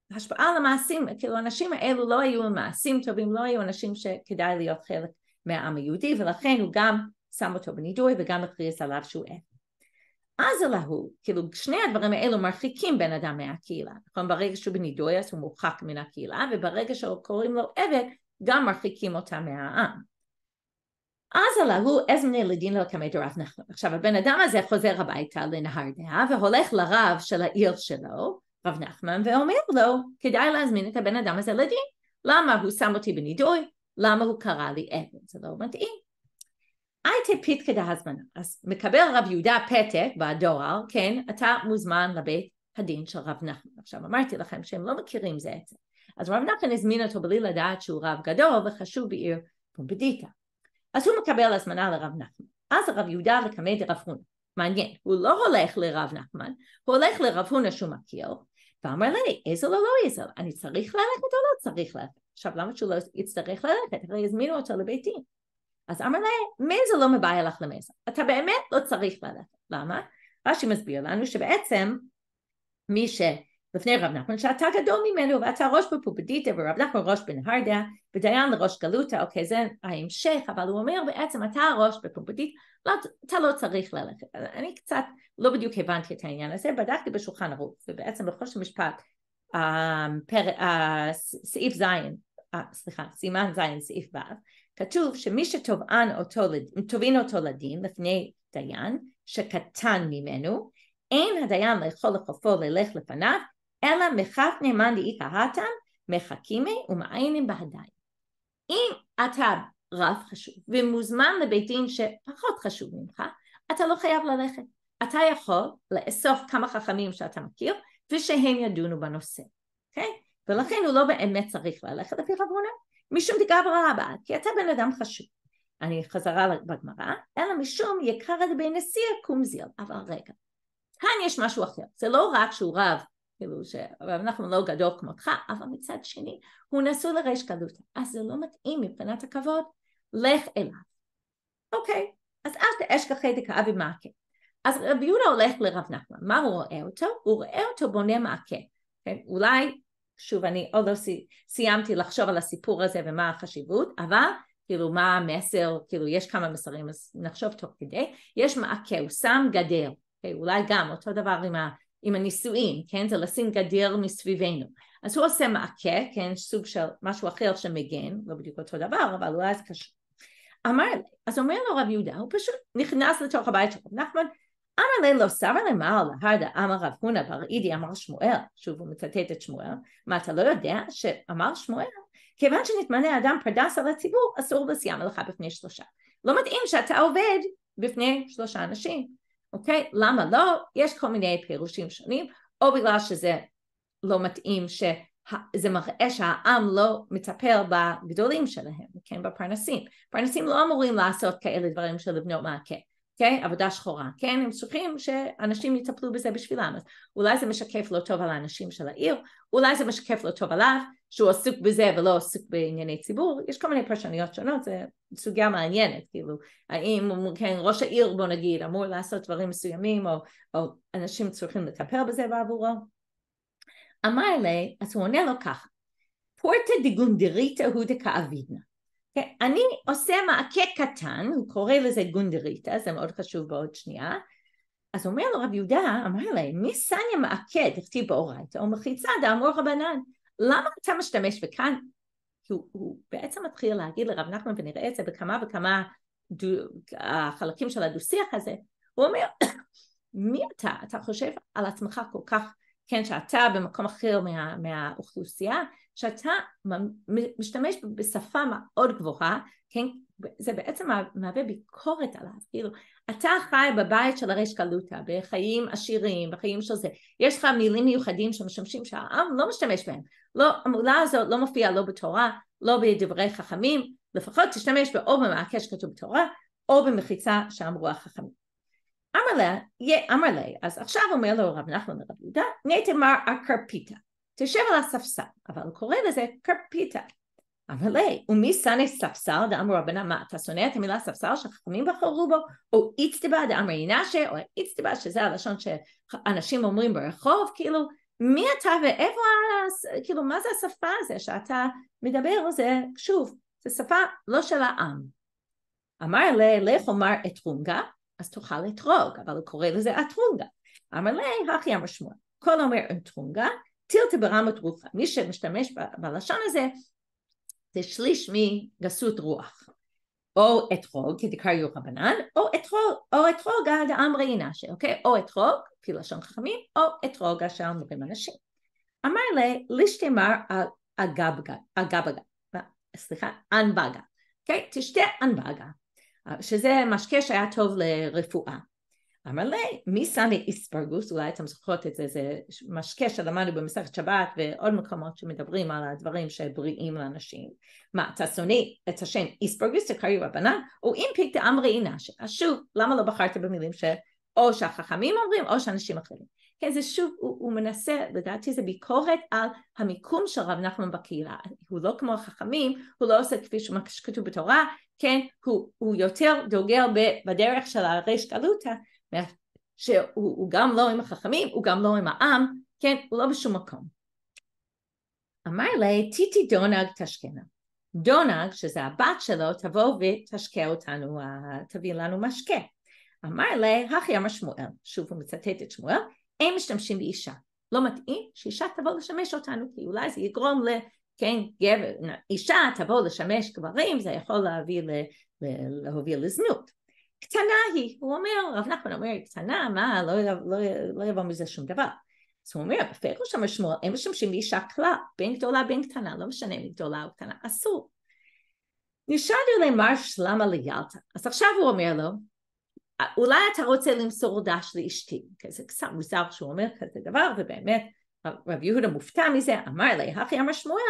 כהשפעה על המעשים, כאילו האנשים האלו לא היו מעשים טובים, לא היו אנשים שכדאי להיות חלק מהעם היהודי, ולכן הוא גם שם אותו בנידוי וגם הכריז עליו שהוא אין. אז אלהו, כאילו שני הדברים האלו מרחיקים בן אדם מהקהילה, נכון? ברגע שהוא בנידוי אז הוא מורחק מן הקהילה, וברגע שקוראים לו עבד, גם מרחיקים אותה מהעם. אז עלהו אזמני לדין לקמי לא דרב נחמן. עכשיו הבן אדם הזה חוזר הביתה לנהר דעה והולך לרב של העיר שלו, רב נחמן, ואומר לו, כדאי להזמין את הבן אדם הזה לדין. למה הוא שם אותי בנידוי? למה הוא קרא לי עבד? זה לא מתאים. הייתי פיתקא דהזמנה. אז מקבל רב יהודה פתק בדואר, כן, אתה מוזמן לבית הדין של רב נחמן. עכשיו אמרתי לכם שהם לא מכירים זה את זה. אז רב נחמן הזמין אותו בלי לדעת שהוא רב גדול וחשוב בעיר פומבדיטה. אז הוא מקבל הזמנה לרב נחמן. אז הרב יהודה לקמא דרב הונא. מעניין, הוא לא הולך לרב נחמן, הוא הולך לרב הונא שהוא מכיר, ואמר לי, איזל או לא, לא איזל, אני צריך ללכת או לא צריך ללכת? עכשיו, למה שהוא לא יצטרך ללכת? הרי יזמינו אותו לבית דין. אז אמר לה, מזה לא מבעיה לך למזה. אתה באמת לא צריך ללכת. למה? רש"י מסביר לנו שבעצם מי ש... לפני רב נחמן שאתה גדול ממנו ואתה ראש בפופדיטה ורב נחמן ראש בנהרדה ודיין לראש גלותה אוקיי זה ההמשך אבל הוא אומר בעצם אתה הראש בפופדית לא, אתה לא צריך ללכת אני קצת לא בדיוק הבנתי את העניין הזה בדקתי בשולחן ערוץ ובעצם בחוש המשפט um, אמ, פר, אה, סעיף זין אה, סליחה סימן זין סעיף ו' כתוב שמי שתובעין אותו, אותו לדין לפני דיין שקטן ממנו אין הדיין לאכול לחופו ללך לפניו אלא מכף נאמן דאי קהתם, מחכימי ומעיינים בהדיים. אם אתה רב חשוב ומוזמן לבית דין שפחות חשוב ממך, אתה לא חייב ללכת. אתה יכול לאסוף כמה חכמים שאתה מכיר ושהם ידונו בנושא, אוקיי? Okay? ולכן הוא לא באמת צריך ללכת לפי רב הונא, משום דגברא רבא, כי אתה בן אדם חשוב. אני חזרה בגמרא, אלא משום יקרא דבי נשיא קומזיל. אבל רגע, כאן יש משהו אחר, זה לא רק שהוא רב כאילו ש... ואנחנו לא גדול כמותך, אבל מצד שני הוא נשוא לריש גלותא, אז זה לא מתאים מבחינת הכבוד, לך אליו. אוקיי, אז אל תאשכחי דכאבי מעקה. אז רבי יהודה הולך לרב נחמן, מה הוא רואה אותו? הוא רואה אותו בונה מעקה. כן? אולי, שוב, אני עוד לא סיימתי לחשוב על הסיפור הזה ומה החשיבות, אבל כאילו מה המסר, כאילו יש כמה מסרים, אז נחשוב תוך כדי. יש מעקה, הוא שם גדר, אוקיי, אולי גם אותו דבר עם ה... עם הנישואים, כן? זה לשים גדר מסביבנו. אז הוא עושה מעקה, כן? סוג של משהו אחר שמגן, לא בדיוק אותו דבר, אבל אולי זה קשור. אמר לי, אז אומר לו רב יהודה, הוא פשוט נכנס לתוך הבית של רב נחמן, אמר לי לא סבא למעלה, הרדה אמר רב הונא בר אידי אמר שמואל, שוב הוא מצטט את שמואל, מה אתה לא יודע שאמר שמואל, כיוון שנתמנה אדם פרדס על הציבור, אסור לסיים הלכה בפני שלושה. לא מתאים שאתה עובד בפני שלושה אנשים. אוקיי? למה לא? יש כל מיני פירושים שונים, או בגלל שזה לא מתאים, שזה מראה שהעם לא מטפל בגדולים שלהם, כן? בפרנסים. פרנסים לא אמורים לעשות כאלה דברים של לבנות מעקה. כן? עבודה שחורה, כן? הם צריכים שאנשים יטפלו בזה בשבילם. אז אולי זה משקף לא טוב על האנשים של העיר, אולי זה משקף לא טוב עליו, שהוא עסוק בזה ולא עסוק בענייני ציבור, יש כל מיני פרשנויות שונות, זו סוגיה מעניינת, כאילו, האם כן, ראש העיר בוא נגיד אמור לעשות דברים מסוימים או, או אנשים צריכים לטפל בזה בעבורו? אמר לי, אז הוא עונה לו ככה, פורטה דגונדריטה הוא דקאבידנה. כן, אני עושה מעקה קטן, הוא קורא לזה גונדריטה, זה מאוד חשוב בעוד שנייה, אז אומר לו רב יהודה, אמר לי, מי סניה מעקה דכתיב באורייתא או מחיצה דאמור רבנן? למה אתה משתמש? וכאן הוא, הוא בעצם מתחיל להגיד לרב נחמן, ונראה את זה בכמה וכמה דו, החלקים של הדו-שיח הזה, הוא אומר, מי אתה? אתה חושב על עצמך כל כך, כן, שאתה במקום אחר מה, מהאוכלוסייה, שאתה משתמש בשפה מאוד גבוהה, כן? זה בעצם מהווה ביקורת עליו, כאילו, אתה חי בבית של הריש קלוטה, בחיים עשירים, בחיים של זה, יש לך מילים מיוחדים שמשמשים שהעם לא משתמש בהם, לא, המולה הזאת לא מופיעה לא בתורה, לא בדברי חכמים, לפחות תשתמש או במעקה שכתוב בתורה, או במחיצה שאמרו החכמים. אמר לה, יהיה אמר לה, אז עכשיו אומר לו רב נחמן רב יהודה, נתמר אקרפיתא תשב על הספסל, אבל הוא קורא לזה קרפיטה. אבל היי, ומי שנא ספסל דאמר רבנה, מה, אתה שונא את המילה ספסל שחכמים בחרו בו, או איצטבה דאמר אינשה, או איצטבה שזה הלשון שאנשים אומרים ברחוב, כאילו, מי אתה ואיפה, כאילו, מה זה השפה הזו שאתה מדבר, זה, שוב, זו שפה לא של העם. אמר לי, לך אומר אתרונגה, אז תאכל אתרוג, אבל הוא קורא לזה אתרונגה. אמר לי, הכי אמר שמואל, כל אומר אתרונגה, טירטה ברמת רוחה. מי שמשתמש בלשון הזה זה שליש מגסות רוח. או אתרוג יהיו רבנן, או אתרוג, או אתרוג עד אמרי נשי, אוקיי? או אתרוג, לפי לשון חכמים, או אתרוג אשר אומרים אנשים. אמר לי, לישתמר אגבגה, אה, סליחה, אנבגה, אוקיי? תשתה אנבגה, אה, שזה משקה שהיה טוב לרפואה. אמר לי, אה, מי שם לי איספרגוס? אולי אתם זוכרות את זה, זה משקה שלמדנו במסכת שבת ועוד מקומות שמדברים על הדברים שבריאים לאנשים. מה, אתה שונא את השם איספרגוס, תקראי רבנן? או אם פיקטה אמרי אינש. אז שוב, למה לא בחרת במילים שאו שהחכמים אומרים או שאנשים אחרים? כן, זה שוב, הוא, הוא מנסה, לדעתי זה ביקורת על המיקום של רב נחמן בקהילה. הוא לא כמו החכמים, הוא לא עושה כפי שכתוב בתורה, כן, הוא, הוא יותר דוגל בדרך של הריש גלותא, שהוא גם לא עם החכמים, הוא גם לא עם העם, כן, הוא לא בשום מקום. אמר לה, טיטי דונג תשכנה. דונג, שזה הבת שלו, תבוא ותשקה אותנו, תביא לנו משקה. אמר לה, הכי אמר שמואל, שוב הוא מצטט את שמואל, אין משתמשים באישה. לא מתאים שאישה תבוא לשמש אותנו, כי אולי זה יגרום ל... כן, גבר, אישה תבוא לשמש גברים, זה יכול להביא ל, להוביל לזנות. קטנה היא, הוא אומר, רב נחמן אומר, היא קטנה, מה, לא, לא, לא לא יבוא מזה שום דבר. אז הוא אומר, בפירוש המשמור, הם משמשים באישה כלל, בין גדולה בין קטנה, לא משנה אם היא גדולה או קטנה, אסור. נשאל לי למרש למה ליאלטה, אז עכשיו הוא אומר לו, אולי אתה רוצה למסור דש לאשתי, כזה קצת מוזר שהוא אומר כזה דבר, ובאמת רב יהודה מופתע מזה, אמר לי, הכי אמר שמואל,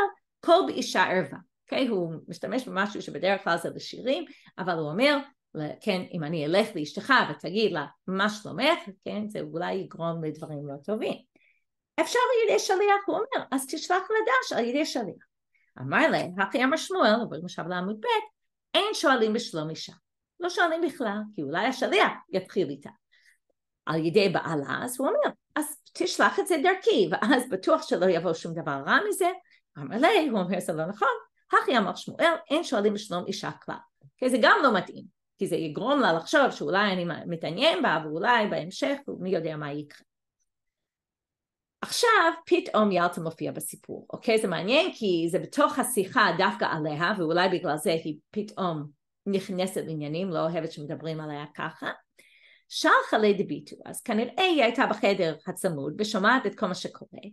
כל באישה ערווה, okay? אוקיי? הוא משתמש במשהו שבדרך כלל זה לשירים, אבל הוא אומר, כן, אם אני אלך לאשתך ותגיד לה מה שלומך, כן, זה אולי יגרום לדברים לא טובים. אפשר על ידי שליח, הוא אומר, אז תשלח לדש על ידי שליח. אמר לה, הכי אמר שמואל, עוברים עכשיו לעמוד ב', אין שואלים בשלום אישה. לא שואלים בכלל, כי אולי השליח יתחיל איתה. על ידי בעלה, אז הוא אומר, אז תשלח את זה דרכי, ואז בטוח שלא יבוא שום דבר רע מזה. אמר לי, הוא אומר, זה לא נכון, הכי אמר שמואל, אין שואלים בשלום אישה כלל. כי זה גם לא מתאים. כי זה יגרום לה לחשוב שאולי אני מתעניין בה ואולי בהמשך מי יודע מה יקרה. עכשיו פתאום ילטה מופיע בסיפור, אוקיי? זה מעניין כי זה בתוך השיחה דווקא עליה ואולי בגלל זה היא פתאום נכנסת לעניינים, לא אוהבת שמדברים עליה ככה. שלחה לידי ביטו, אז כנראה היא הייתה בחדר הצמוד ושומעת את כל מה שקורה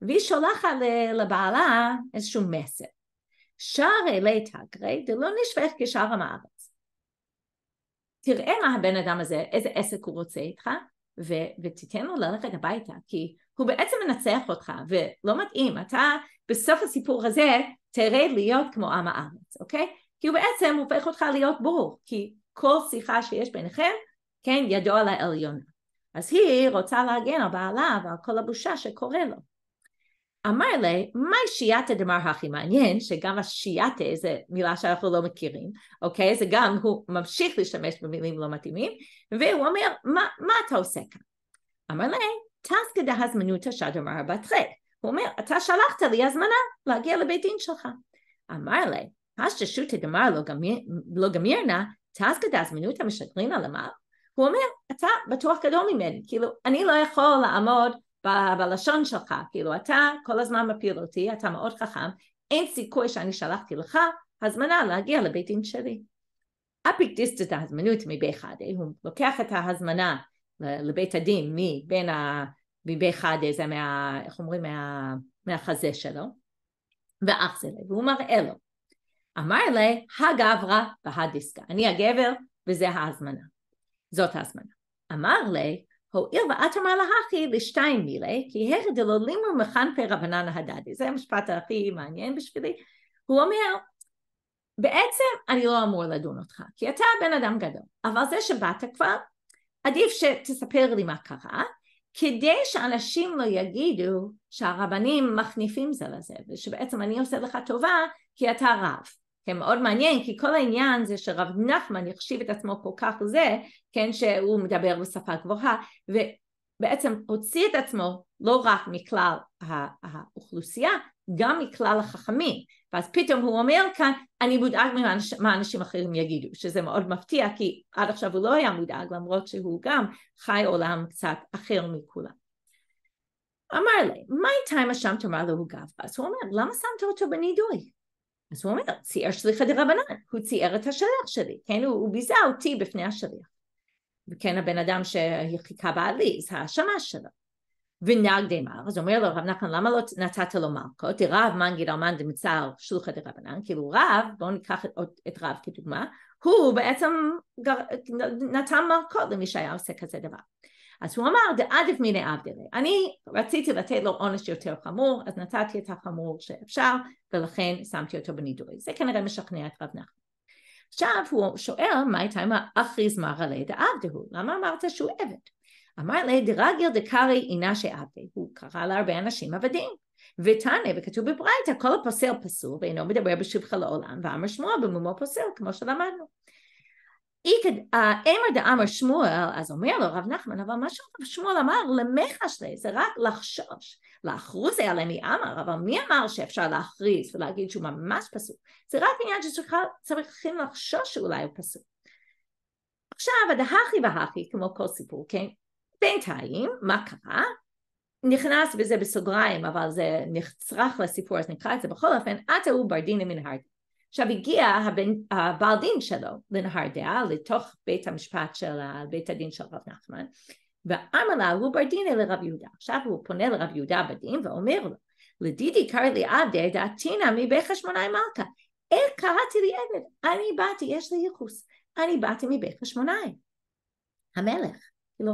והיא שולחה לבעלה איזשהו מסר. שער אלי תגרי דלא נשפך כשער המערב תראה מה הבן אדם הזה, איזה עסק הוא רוצה איתך, ו- ותיתן לו ללכת הביתה, כי הוא בעצם מנצח אותך, ולא מתאים, אתה בסוף הסיפור הזה תרד להיות כמו עם הארץ, אוקיי? כי הוא בעצם הופך אותך להיות בור, כי כל שיחה שיש ביניכם, כן, ידוע על אז היא רוצה להגן על בעלה ועל כל הבושה שקורה לו. אמר לה, מהי שיאטה דמר הכי מעניין, שגם השיאטה זה מילה שאנחנו לא מכירים, אוקיי? זה גם, הוא ממשיך להשתמש במילים לא מתאימים, והוא אומר, מה, מה אתה עושה כאן? אמר לי, תסקא הזמנותא שדמר בתרי. הוא אומר, אתה שלחת לי הזמנה להגיע לבית דין שלך. אמר לה, השתשותא דמר לא גמיר לא גמירנה, תסקא הזמנותא משקרינא למעלה. הוא אומר, אתה בטוח גדול ממני, כאילו, אני לא יכול לעמוד בלשון שלך, כאילו אתה כל הזמן מפיל אותי, אתה מאוד חכם, אין סיכוי שאני שלחתי לך הזמנה להגיע לבית דין שלי. אפיק את ההזמנות מבי חדה, אה? הוא לוקח את ההזמנה לבית הדין מבין ה... מבי חדה, אה, זה מה... איך אומרים? מה, מהחזה שלו, ואח זה והוא מראה לו. אמר לה, הגברה והדיסקה, אני הגבר וזה ההזמנה. זאת ההזמנה. אמר לה, הואיל ואתמר להכי לשתיים מילי, כי הרי דלולימו מחנפי רבנן הדדי. זה המשפט הכי מעניין בשבילי. הוא אומר, בעצם אני לא אמור לדון אותך, כי אתה בן אדם גדול, אבל זה שבאת כבר, עדיף שתספר לי מה קרה, כדי שאנשים לא יגידו שהרבנים מחניפים זה לזה, ושבעצם אני עושה לך טובה כי אתה רב. כן, מאוד מעניין כי כל העניין זה שרב נחמן יחשיב את עצמו כל כך זה, כן, שהוא מדבר בשפה גבוהה ובעצם הוציא את עצמו לא רק מכלל האוכלוסייה, גם מכלל החכמים ואז פתאום הוא אומר כאן אני מודאג ממה מה אנשים אחרים יגידו שזה מאוד מפתיע כי עד עכשיו הוא לא היה מודאג למרות שהוא גם חי עולם קצת אחר מכולם אמר לי, מה הייתה אם השם תאמר לו הוא גב? אז הוא אומר, למה שמת אותו בנידוי? אז הוא אומר, צייר שליחא דרבנן, הוא צייר את השליח שלי, כן? הוא, הוא ביזה אותי בפני השליח. וכן הבן אדם שחיכה בעלי, זה האשמה שלו. ונהג דמר, אז אומר לו רב נחמן, למה לא נתת לו מלכות? רב מנגיד אלמן דמצר שלוחא דרבנן, כאילו רב, בואו ניקח את, את רב כדוגמה, הוא בעצם גר, נתן מלכות למי שהיה עושה כזה דבר. אז הוא אמר דעדיף מיני העבדלה. אני רציתי לתת לו עונש יותר חמור, אז נתתי את החמור שאפשר, ולכן שמתי אותו בנידוי. זה כנראה משכנע את רב נחמן. עכשיו הוא שואל מה הייתה עם האחריז מרעלי דעבדהו, למה אמרת שהוא עבד? אמר לי דרגל דקארי אינה שעבדי. הוא קרא להרבה אנשים עבדים. ותענה, וכתוב בברייתא, כל הפוסל פסול ואינו מדבר בשבחה לעולם, ואמר שמוע במומו פוסל, כמו שלמדנו. אה, אמר דאמר שמואל, אז אומר לו רב נחמן, אבל מה ששמואל אמר למחש לי, זה רק לחשוש. לאחרוז היה למי אמר, אבל מי אמר שאפשר להכריז ולהגיד שהוא ממש פסוק? זה רק עניין שצריכים לחשוש שאולי הוא פסוק. עכשיו, הדהכי והכי, כמו כל סיפור, כן? בינתיים, מה קרה? נכנס בזה בסוגריים, אבל זה נצרך לסיפור, אז נקרא את זה בכל אופן, עתה הוא ברדינה מן עכשיו הגיע הבן, הבעל דין שלו לנהר דעה, לתוך בית המשפט של בית הדין של רב נחמן, ואמר לה, הוא בר דינא לרב יהודה. עכשיו הוא פונה לרב יהודה בדין ואומר לו, לדידי קרא לי עבדי דעתינא מבית חשמונאי מלכה. איך קראתי לי עבד? אני באתי, יש לי ייחוס. אני באתי מבית חשמונאי. המלך. כאילו,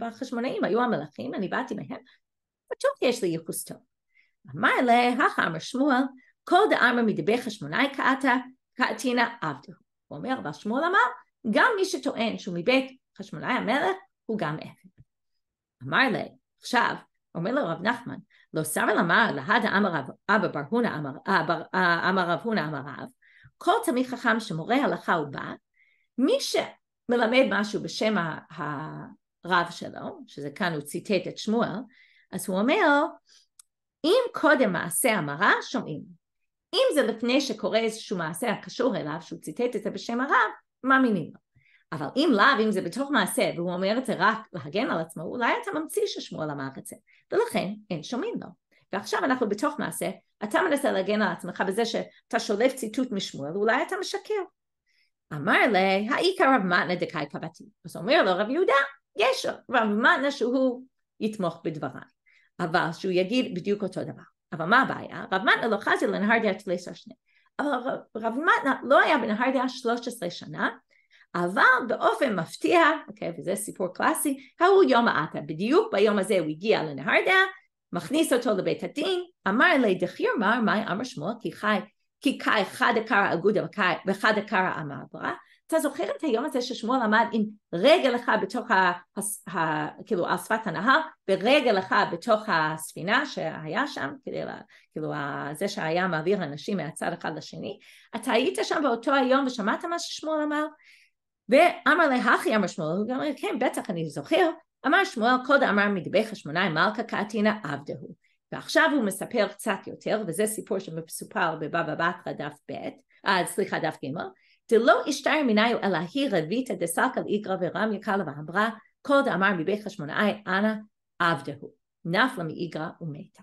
החשמונאים היו המלכים, אני באתי מהם. בטוח יש לי ייחוס טוב. אמר לה, אמר שמואל, כל דאמר מדבך קאתה, קאתינה עבדו. הוא אומר, אבל שמואל אמר, גם מי שטוען שהוא מבית חשמונאי המלך, הוא גם עבד. אמר לי, עכשיו, אומר לו רב נחמן, לא סבל אמר להד אמר אבא בר הונא אמר רב הונא אמר רב, כל תלמיד חכם שמורה הלכה הוא בא, מי שמלמד משהו בשם הרב שלו, שזה כאן הוא ציטט את שמואל, אז הוא אומר, אם קודם מעשה המרה שומעים, אם זה לפני שקורה איזשהו מעשה הקשור אליו, שהוא ציטט את זה בשם הרב, מאמינים לו. אבל אם לאו, אם זה בתוך מעשה, והוא אומר את זה רק להגן על עצמו, אולי אתה ממציא ששמואל אמר את זה, ולכן אין שומעים לו. ועכשיו אנחנו בתוך מעשה, אתה מנסה להגן על עצמך בזה שאתה שולף ציטוט משמואל, אולי אתה משקר. אמר לי, האיכא רב מתנא דקאי קבתי. אז אומר לו רב יהודה, יש רב מתנא שהוא יתמוך בדבריי, אבל שהוא יגיד בדיוק אותו דבר. אבל מה הבעיה? רב מתנה לא חזי לנהר דעה 13 שנה. אבל רב מתנה לא היה בנהר דעה 13 שנה, אבל באופן מפתיע, אוקיי, וזה סיפור קלאסי, ההוא יום האטה, בדיוק ביום הזה הוא הגיע לנהר דעה, מכניס אותו לבית הדין, אמר אלי דחיר מר מאי אמר שמואל כי חי כי קאי חד הקרא אגודה וקאי וחד הקרא ברא, אתה זוכר את היום הזה ששמואל עמד עם רגל אחד בתוך ה, ה, ה, כאילו על שפת הנהר ורגל אחד בתוך הספינה שהיה שם, כדי לה, כאילו, כאילו זה שהיה מעביר אנשים מהצד אחד לשני, אתה היית שם באותו היום ושמעת מה ששמואל אמר? ואמר להכי אמר שמואל, הוא אמר כן בטח אני זוכר, אמר שמואל כל דאמר מדבך השמונאי מלכה קעתינא עבדהו ועכשיו הוא מספר קצת יותר וזה סיפור שמסופר בבבא בתרא דף ב', אה, סליחה דף ג' דלא אשתר מניו אלא היא רביתא דסקל איגרא ורמיה קלה ואמרה כל דאמר מבית חשמונאי אנא עבדהו נפלה מאיגרא ומתה.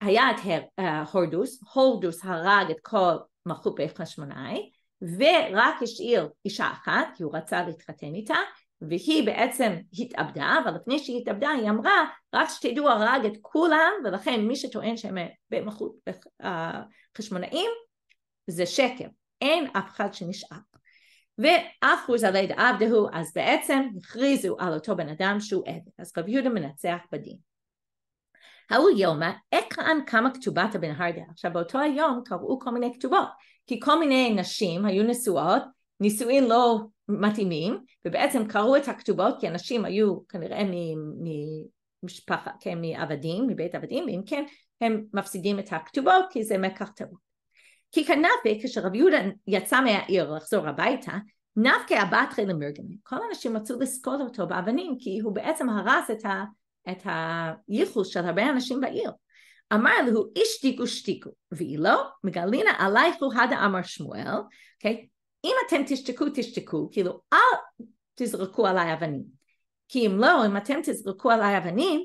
היה את אה, הורדוס, הורדוס הרג את כל מלכות בית חשמונאי ורק השאיר אישה אחת כי הוא רצה להתחתן איתה והיא בעצם התאבדה, אבל לפני שהיא התאבדה היא אמרה רק שתדעו הרג את כולם ולכן מי שטוען שהם אה, במלכות אה, חשמונאים זה שקר אין אף אחד שנשאר. ואחוז על ידי עבדהו, אז בעצם הכריזו על אותו בן אדם שהוא עבד. אז רב יהודה מנצח בדין. ההוא יומא, אקראן קמה כתובת הבן הרדה. עכשיו באותו היום קראו כל מיני כתובות, כי כל מיני נשים היו נשואות, נישואים לא מתאימים, ובעצם קראו את הכתובות כי הנשים היו כנראה ממשפחה, כן, מעבדים, מבית עבדים, ואם כן, הם מפסידים את הכתובות כי זה מקח טעות. כי כנפי, כשרב יהודה יצא מהעיר לחזור הביתה, נפקי הבת חילה המרגמים. כל האנשים מצאו לסקול אותו באבנים, כי הוא בעצם הרס את, ה, את הייחוס של הרבה אנשים בעיר. אמר לו, איש תיקו שתיקו, ואילו, לא, מגלינה עלייך הוא הדה אמר שמואל, okay? אוקיי? אם אתם תשתקו, תשתקו, כאילו אל תזרקו עליי אבנים. כי אם לא, אם אתם תזרקו עליי אבנים,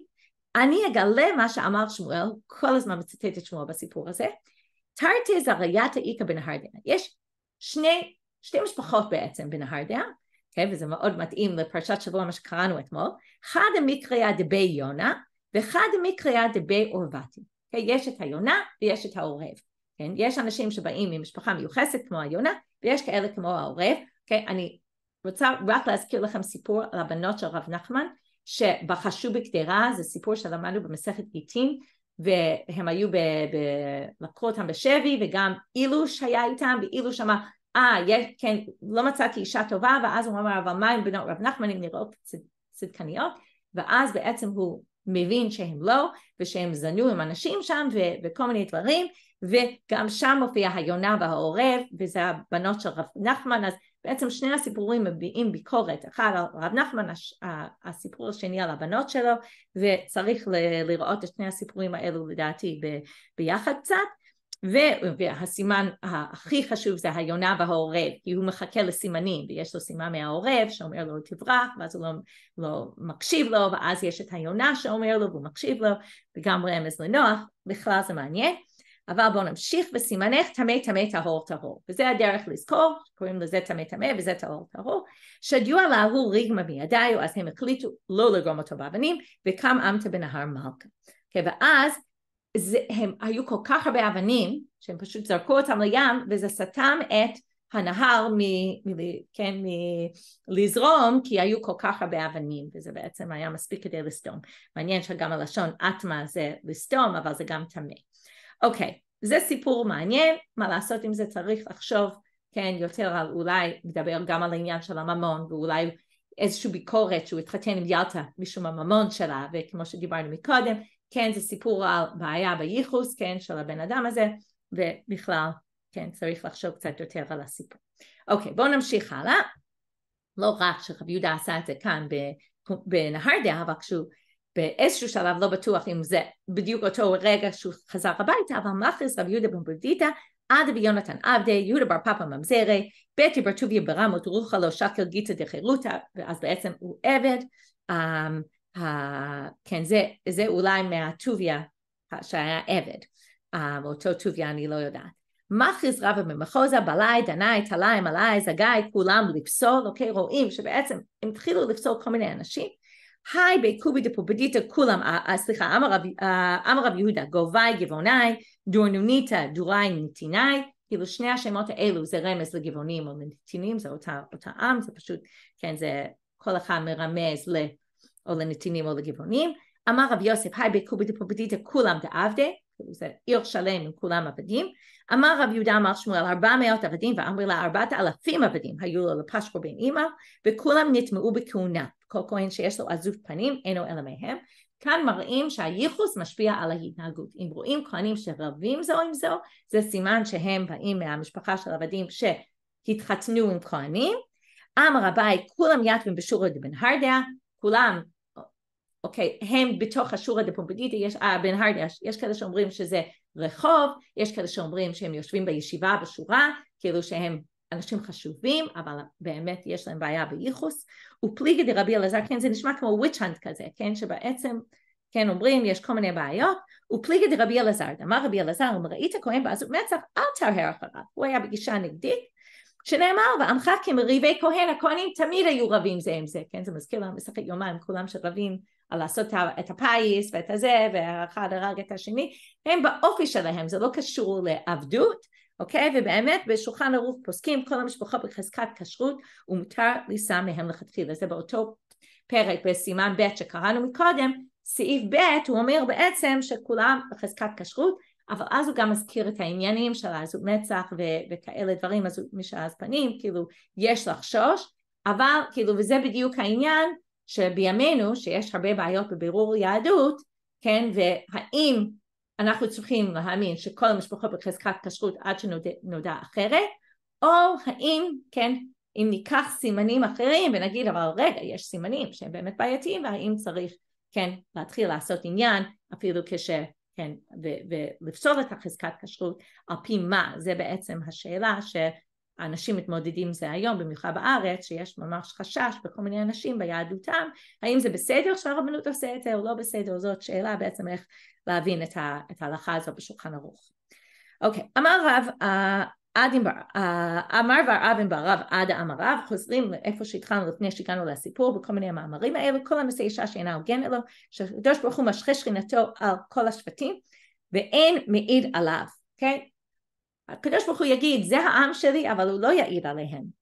אני אגלה מה שאמר שמואל, כל הזמן מצטט את שמואל בסיפור הזה, תרתי זרייתא איכא בנהרדיה. יש שני, שתי משפחות בעצם בנהרדיה, okay, וזה מאוד מתאים לפרשת שבוע מה שקראנו אתמול, חד המקריאה דבי יונה וחד המקריאה דבי אורבתי. Okay, יש את היונה ויש את העורב. כן? יש אנשים שבאים ממשפחה מיוחסת כמו היונה ויש כאלה כמו העורב. Okay, אני רוצה רק להזכיר לכם סיפור על הבנות של רב נחמן שבחשו בקדרה, זה סיפור שלמדנו במסכת גיטין, והם היו, ב, ב, לקחו אותם בשבי וגם אילוש היה איתם ואילוש אמר אה ah, כן לא מצאתי אישה טובה ואז הוא אמר אבל מה עם בנות רב נחמן אם נראות צדקניות ואז בעצם הוא מבין שהם לא ושהם זנו עם אנשים שם ו- וכל מיני דברים וגם שם מופיע היונה והעורב וזה הבנות של רב נחמן אז בעצם שני הסיפורים מביעים ביקורת, אחד על רב נחמן, הסיפור השני על הבנות שלו, וצריך ל- לראות את שני הסיפורים האלו לדעתי ב- ביחד קצת, והסימן הכי חשוב זה היונה והעורב, כי הוא מחכה לסימנים, ויש לו סימן מהעורב שאומר לו תברח, ואז הוא לא, לא מקשיב לו, ואז יש את היונה שאומר לו והוא מקשיב לו, וגם רמז לנוח, בכלל זה מעניין. אבל בואו נמשיך בסימנך טמא טמא טהור טהור וזה הדרך לזכור קוראים לזה טמא טמא וזה טהור טהור שדיו על ההוא ריגמה בידיו אז הם החליטו לא לגרום אותו באבנים וקם עמתה בנהר מלכה okay, אוקיי, ואז זה, הם היו כל כך הרבה אבנים שהם פשוט זרקו אותם לים וזה סתם את הנהר מ, מ, כן, מ, לזרום כי היו כל כך הרבה אבנים וזה בעצם היה מספיק כדי לסתום מעניין שגם הלשון אטמה זה לסתום אבל זה גם טמא אוקיי, זה סיפור מעניין, מה לעשות עם זה צריך לחשוב כן יותר על אולי נדבר גם על העניין של הממון ואולי איזושהי ביקורת שהוא התחתן עם ילטה משום הממון שלה וכמו שדיברנו מקודם כן זה סיפור על בעיה בייחוס כן של הבן אדם הזה ובכלל כן צריך לחשוב קצת יותר על הסיפור. אוקיי בואו נמשיך הלאה לא רק שרבי יהודה עשה את זה כאן בנהרדה, אבל כשהוא באיזשהו שלב לא בטוח אם זה בדיוק אותו רגע שהוא חזר הביתה, אבל מכריס רב יהודה בן ברדיטה, עד ויונתן עבדי, יהודה בר פאפה ממזרי, בטי בר טוביה ברמות רוחה לו שקל גיצה דחירותה, ואז בעצם הוא עבד. Um, uh, כן, זה, זה אולי מהטוביה שהיה עבד, um, אותו טוביה אני לא יודעת. מכריס רבא ממחוזה, בלעי, דנאי, תלאי, מלאי, זגאי, כולם לפסול, אוקיי? רואים שבעצם הם התחילו לפסול כל מיני אנשים, היי בי קובי דפובידיתא כולם, אה, אה, סליחה, עם רב אה, יהודה, גובי גבעוני, דורנוניתא דורי נתיני, כאילו שני השמות האלו זה רמז לגבעונים או לנתינים, זה אותה, אותה עם, זה פשוט, כן, זה כל אחד מרמז ל, או לנתינים או לגבעונים. אמר רב יוסף, היי בי קובי דפובידיתא כולם דעבדי, זה עיר שלם עם כולם עבדים, אמר רב יהודה אמר שמואל ארבע מאות עבדים ואמרו לה ארבעת אלפים עבדים היו לו לפשקו בן אימא וכולם נטמעו בכהונה, כל כהן שיש לו עזות פנים אינו אלא מהם, כאן מראים שהייחוס משפיע על ההתנהגות. אם רואים כהנים שרבים זו עם זו, זה סימן שהם באים מהמשפחה של עבדים שהתחתנו עם כהנים. אמר אביי כולם יתבים בשורא דבן הרדיה, כולם אוקיי, הם בתוך השורה דה פומפדיטי, יש, אה, בן הרדיאש, יש כאלה שאומרים שזה רחוב, יש כאלה שאומרים שהם יושבים בישיבה בשורה, כאילו שהם אנשים חשובים, אבל באמת יש להם בעיה בייחוס, ופליגה דה רבי אלעזר, כן, זה נשמע כמו וויצ'הנט כזה, כן, שבעצם, כן, אומרים, יש כל מיני בעיות, ופליגה דה רבי אלעזר, אמר רבי אלעזר, אם ראית כהן בעזות מצח, אל תרהר אחריו, הוא היה בגישה נגדית, שנאמר ועמך כמריבי כהן, הכהנים תמיד היו רבים זה עם זה, כן, זה מזכיר לנו משחק יומיים, כולם שרבים על לעשות את הפיס ואת הזה ואחד הרג את השני, הם באופי שלהם, זה לא קשור לעבדות, אוקיי? ובאמת בשולחן ערוך פוסקים כל המשפחה בחזקת כשרות ומותר לישא מהם לכתחילה. זה באותו פרק בסימן ב' שקראנו מקודם, סעיף ב' הוא אומר בעצם שכולם בחזקת כשרות אבל אז הוא גם מזכיר את העניינים של העזות מצח ו- וכאלה דברים, אז הוא משאזת פנים, כאילו יש לחשוש, אבל כאילו וזה בדיוק העניין שבימינו שיש הרבה בעיות בבירור יהדות, כן, והאם אנחנו צריכים להאמין שכל המשפחות בחזקת כשרות עד שנודע אחרת, או האם, כן, אם ניקח סימנים אחרים ונגיד אבל רגע יש סימנים שהם באמת בעייתיים והאם צריך כן להתחיל לעשות עניין אפילו כש... כן, ולפסול את החזקת כשרות על פי מה זה בעצם השאלה ש... האנשים מתמודדים עם זה היום, במיוחד בארץ, שיש ממש חשש בכל מיני אנשים ביהדותם, האם זה בסדר שהרבנות עושה את זה או לא בסדר, זאת שאלה בעצם איך להבין את, ההלכה הזו בשולחן ערוך. אוקיי, אמר רב, אה, אה, אמר והרב עם רב עד העם הרב, חוזרים לאיפה שהתחלנו לפני שהגענו לסיפור בכל מיני המאמרים האלו, כל הנושא אישה שאינה הוגן לו, שהקדוש ברוך הוא משחה שכינתו על כל השבטים ואין מעיד עליו, כן? הקדוש ברוך הוא יגיד, זה העם שלי, אבל הוא לא יעיד עליהם.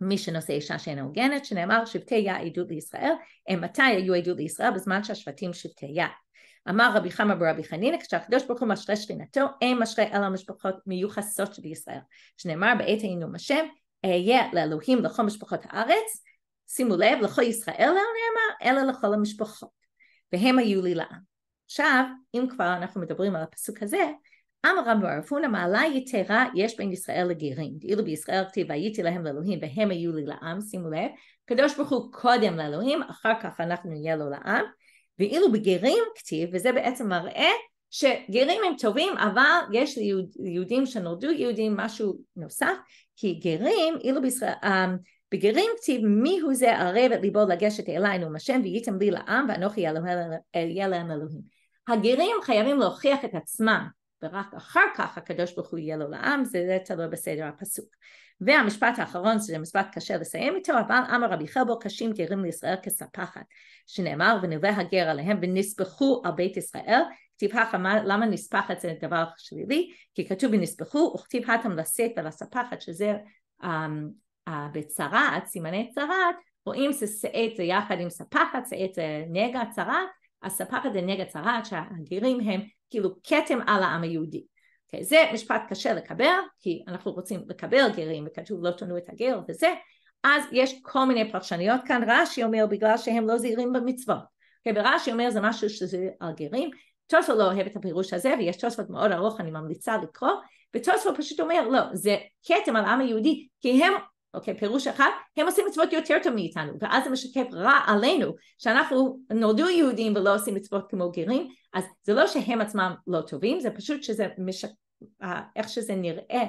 מי שנושא אישה שאינה הוגנת, שנאמר שבטי יה עדות לישראל, הם מתי היו עדות לישראל? בזמן שהשבטים שבטי יה. אמר רבי חמא ברבי חנינא, כשהקדוש ברוך הוא משרה שכינתו, אין משרה אלא משפחות מיוחסות שבישראל, שנאמר בעת היינו משם, אהיה לאלוהים לכל משפחות הארץ, שימו לב, לכל ישראל לא נאמר, אלא לכל המשפחות, והם היו לי לעם. עכשיו, אם כבר אנחנו מדברים על הפסוק הזה, אמר רב רפונה מעלה יתרה יש בין ישראל לגרים. דאילו בישראל כתיב הייתי להם לאלוהים והם היו לי לעם, שימו לב, קדוש ברוך הוא קודם לאלוהים, אחר כך אנחנו נהיה לו לעם, ואילו בגרים כתיב, וזה בעצם מראה שגרים הם טובים אבל יש ליהודים שנולדו יהודים משהו נוסף כי גרים, אילו בישראל, אה, בגרים כתיב מי הוא זה ערב את ליבו לגשת אלינו עם השם וייתם לי לעם ואנוכי יהיה להם אה, אלוהים. הגרים חייבים להוכיח את עצמם ורק אחר כך הקדוש ברוך הוא יהיה לו לעם, זה תלוי בסדר הפסוק. והמשפט האחרון, שזה משפט קשה לסיים איתו, אבל אמר רבי חלבו קשים גרים לישראל כספחת, שנאמר ונווה הגר עליהם ונספחו על בית ישראל, טיפחה, למה נספחת זה דבר שלילי, כי כתוב ונספחו וכתיבהתם לשאת ולספחת, שזה um, uh, בצרעת, סימני צרעת, רואים ששאת זה יחד עם ספחת, שאת זה נגע צרעת, אז ספחת זה נגע צרעת, שהגרים הם כאילו כתם על העם היהודי. Okay, אוקיי? זה משפט קשה לקבל, כי אנחנו רוצים לקבל גרים, וכתוב לא תנו את הגר וזה, אז יש כל מיני פרשניות כאן, רש"י אומר בגלל שהם לא זהירים במצוות. Okay, אוקיי? ורש"י אומר זה משהו שזה על גרים, תוספות לא אוהב את הפירוש הזה, ויש תוספות מאוד ארוך, אני ממליצה לקרוא, ותוספות פשוט אומר לא, זה כתם על העם היהודי, כי הם אוקיי? okay, פירוש אחד, הם עושים מצוות יותר טוב מאיתנו, ואז זה משקף רע עלינו, שאנחנו נולדו יהודים ולא עושים מצוות כמו גרים, אז זה לא שהם עצמם לא טובים, זה פשוט שזה משקף, אה, איך שזה נראה,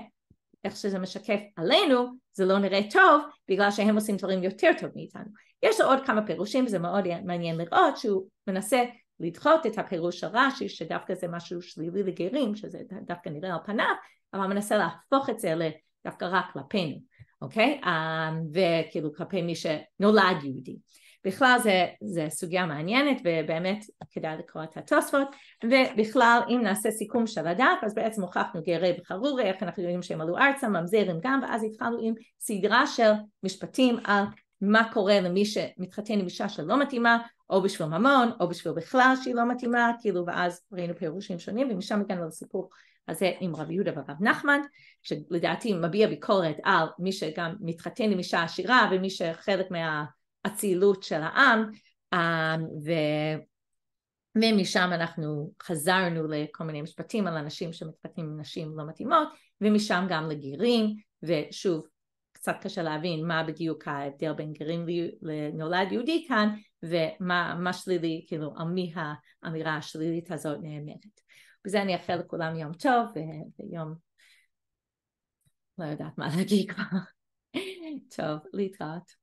איך שזה משקף עלינו, זה לא נראה טוב, בגלל שהם עושים דברים יותר טוב מאיתנו. יש עוד כמה פירושים, וזה מאוד מעניין לראות שהוא מנסה לדחות את הפירוש של שדווקא זה משהו שלילי לגרים, שזה דווקא נראה על פניו, אבל מנסה להפוך את זה לדווקא רק כלפינו. אוקיי? אמ, וכאילו כלפי מי שנולד יהודי. בכלל זה, זה סוגיה מעניינת ובאמת כדאי לקרוא את התוספות ובכלל אם נעשה סיכום של הדף אז בעצם הוכחנו גרי וחרורי איך אנחנו יודעים שהם עלו ארצה ממזרים גם ואז התחלנו עם סדרה של משפטים על מה קורה למי שמתחתן עם אישה שלא מתאימה או בשביל ממון או בשביל בכלל שהיא לא מתאימה כאילו ואז ראינו פירושים שונים ומשם הגענו לסיפור הזה עם רבי יהודה ורב נחמן, שלדעתי מביע ביקורת על מי שגם מתחתן עם אישה עשירה ומי שחלק מהאצילות של העם, אה, ו... ומשם אנחנו חזרנו לכל מיני משפטים על אנשים שמתחתנים עם נשים לא מתאימות, ומשם גם לגירים, ושוב, קצת קשה להבין מה בדיוק ההבדל בין גרים לנולד יהודי כאן, ומה שלילי, כאילו, על מי האמירה השלילית הזאת נאמרת. בזה אני אאחל לכולם יום טוב ו- ויום לא יודעת מה להגיד כבר. טוב, להתראות.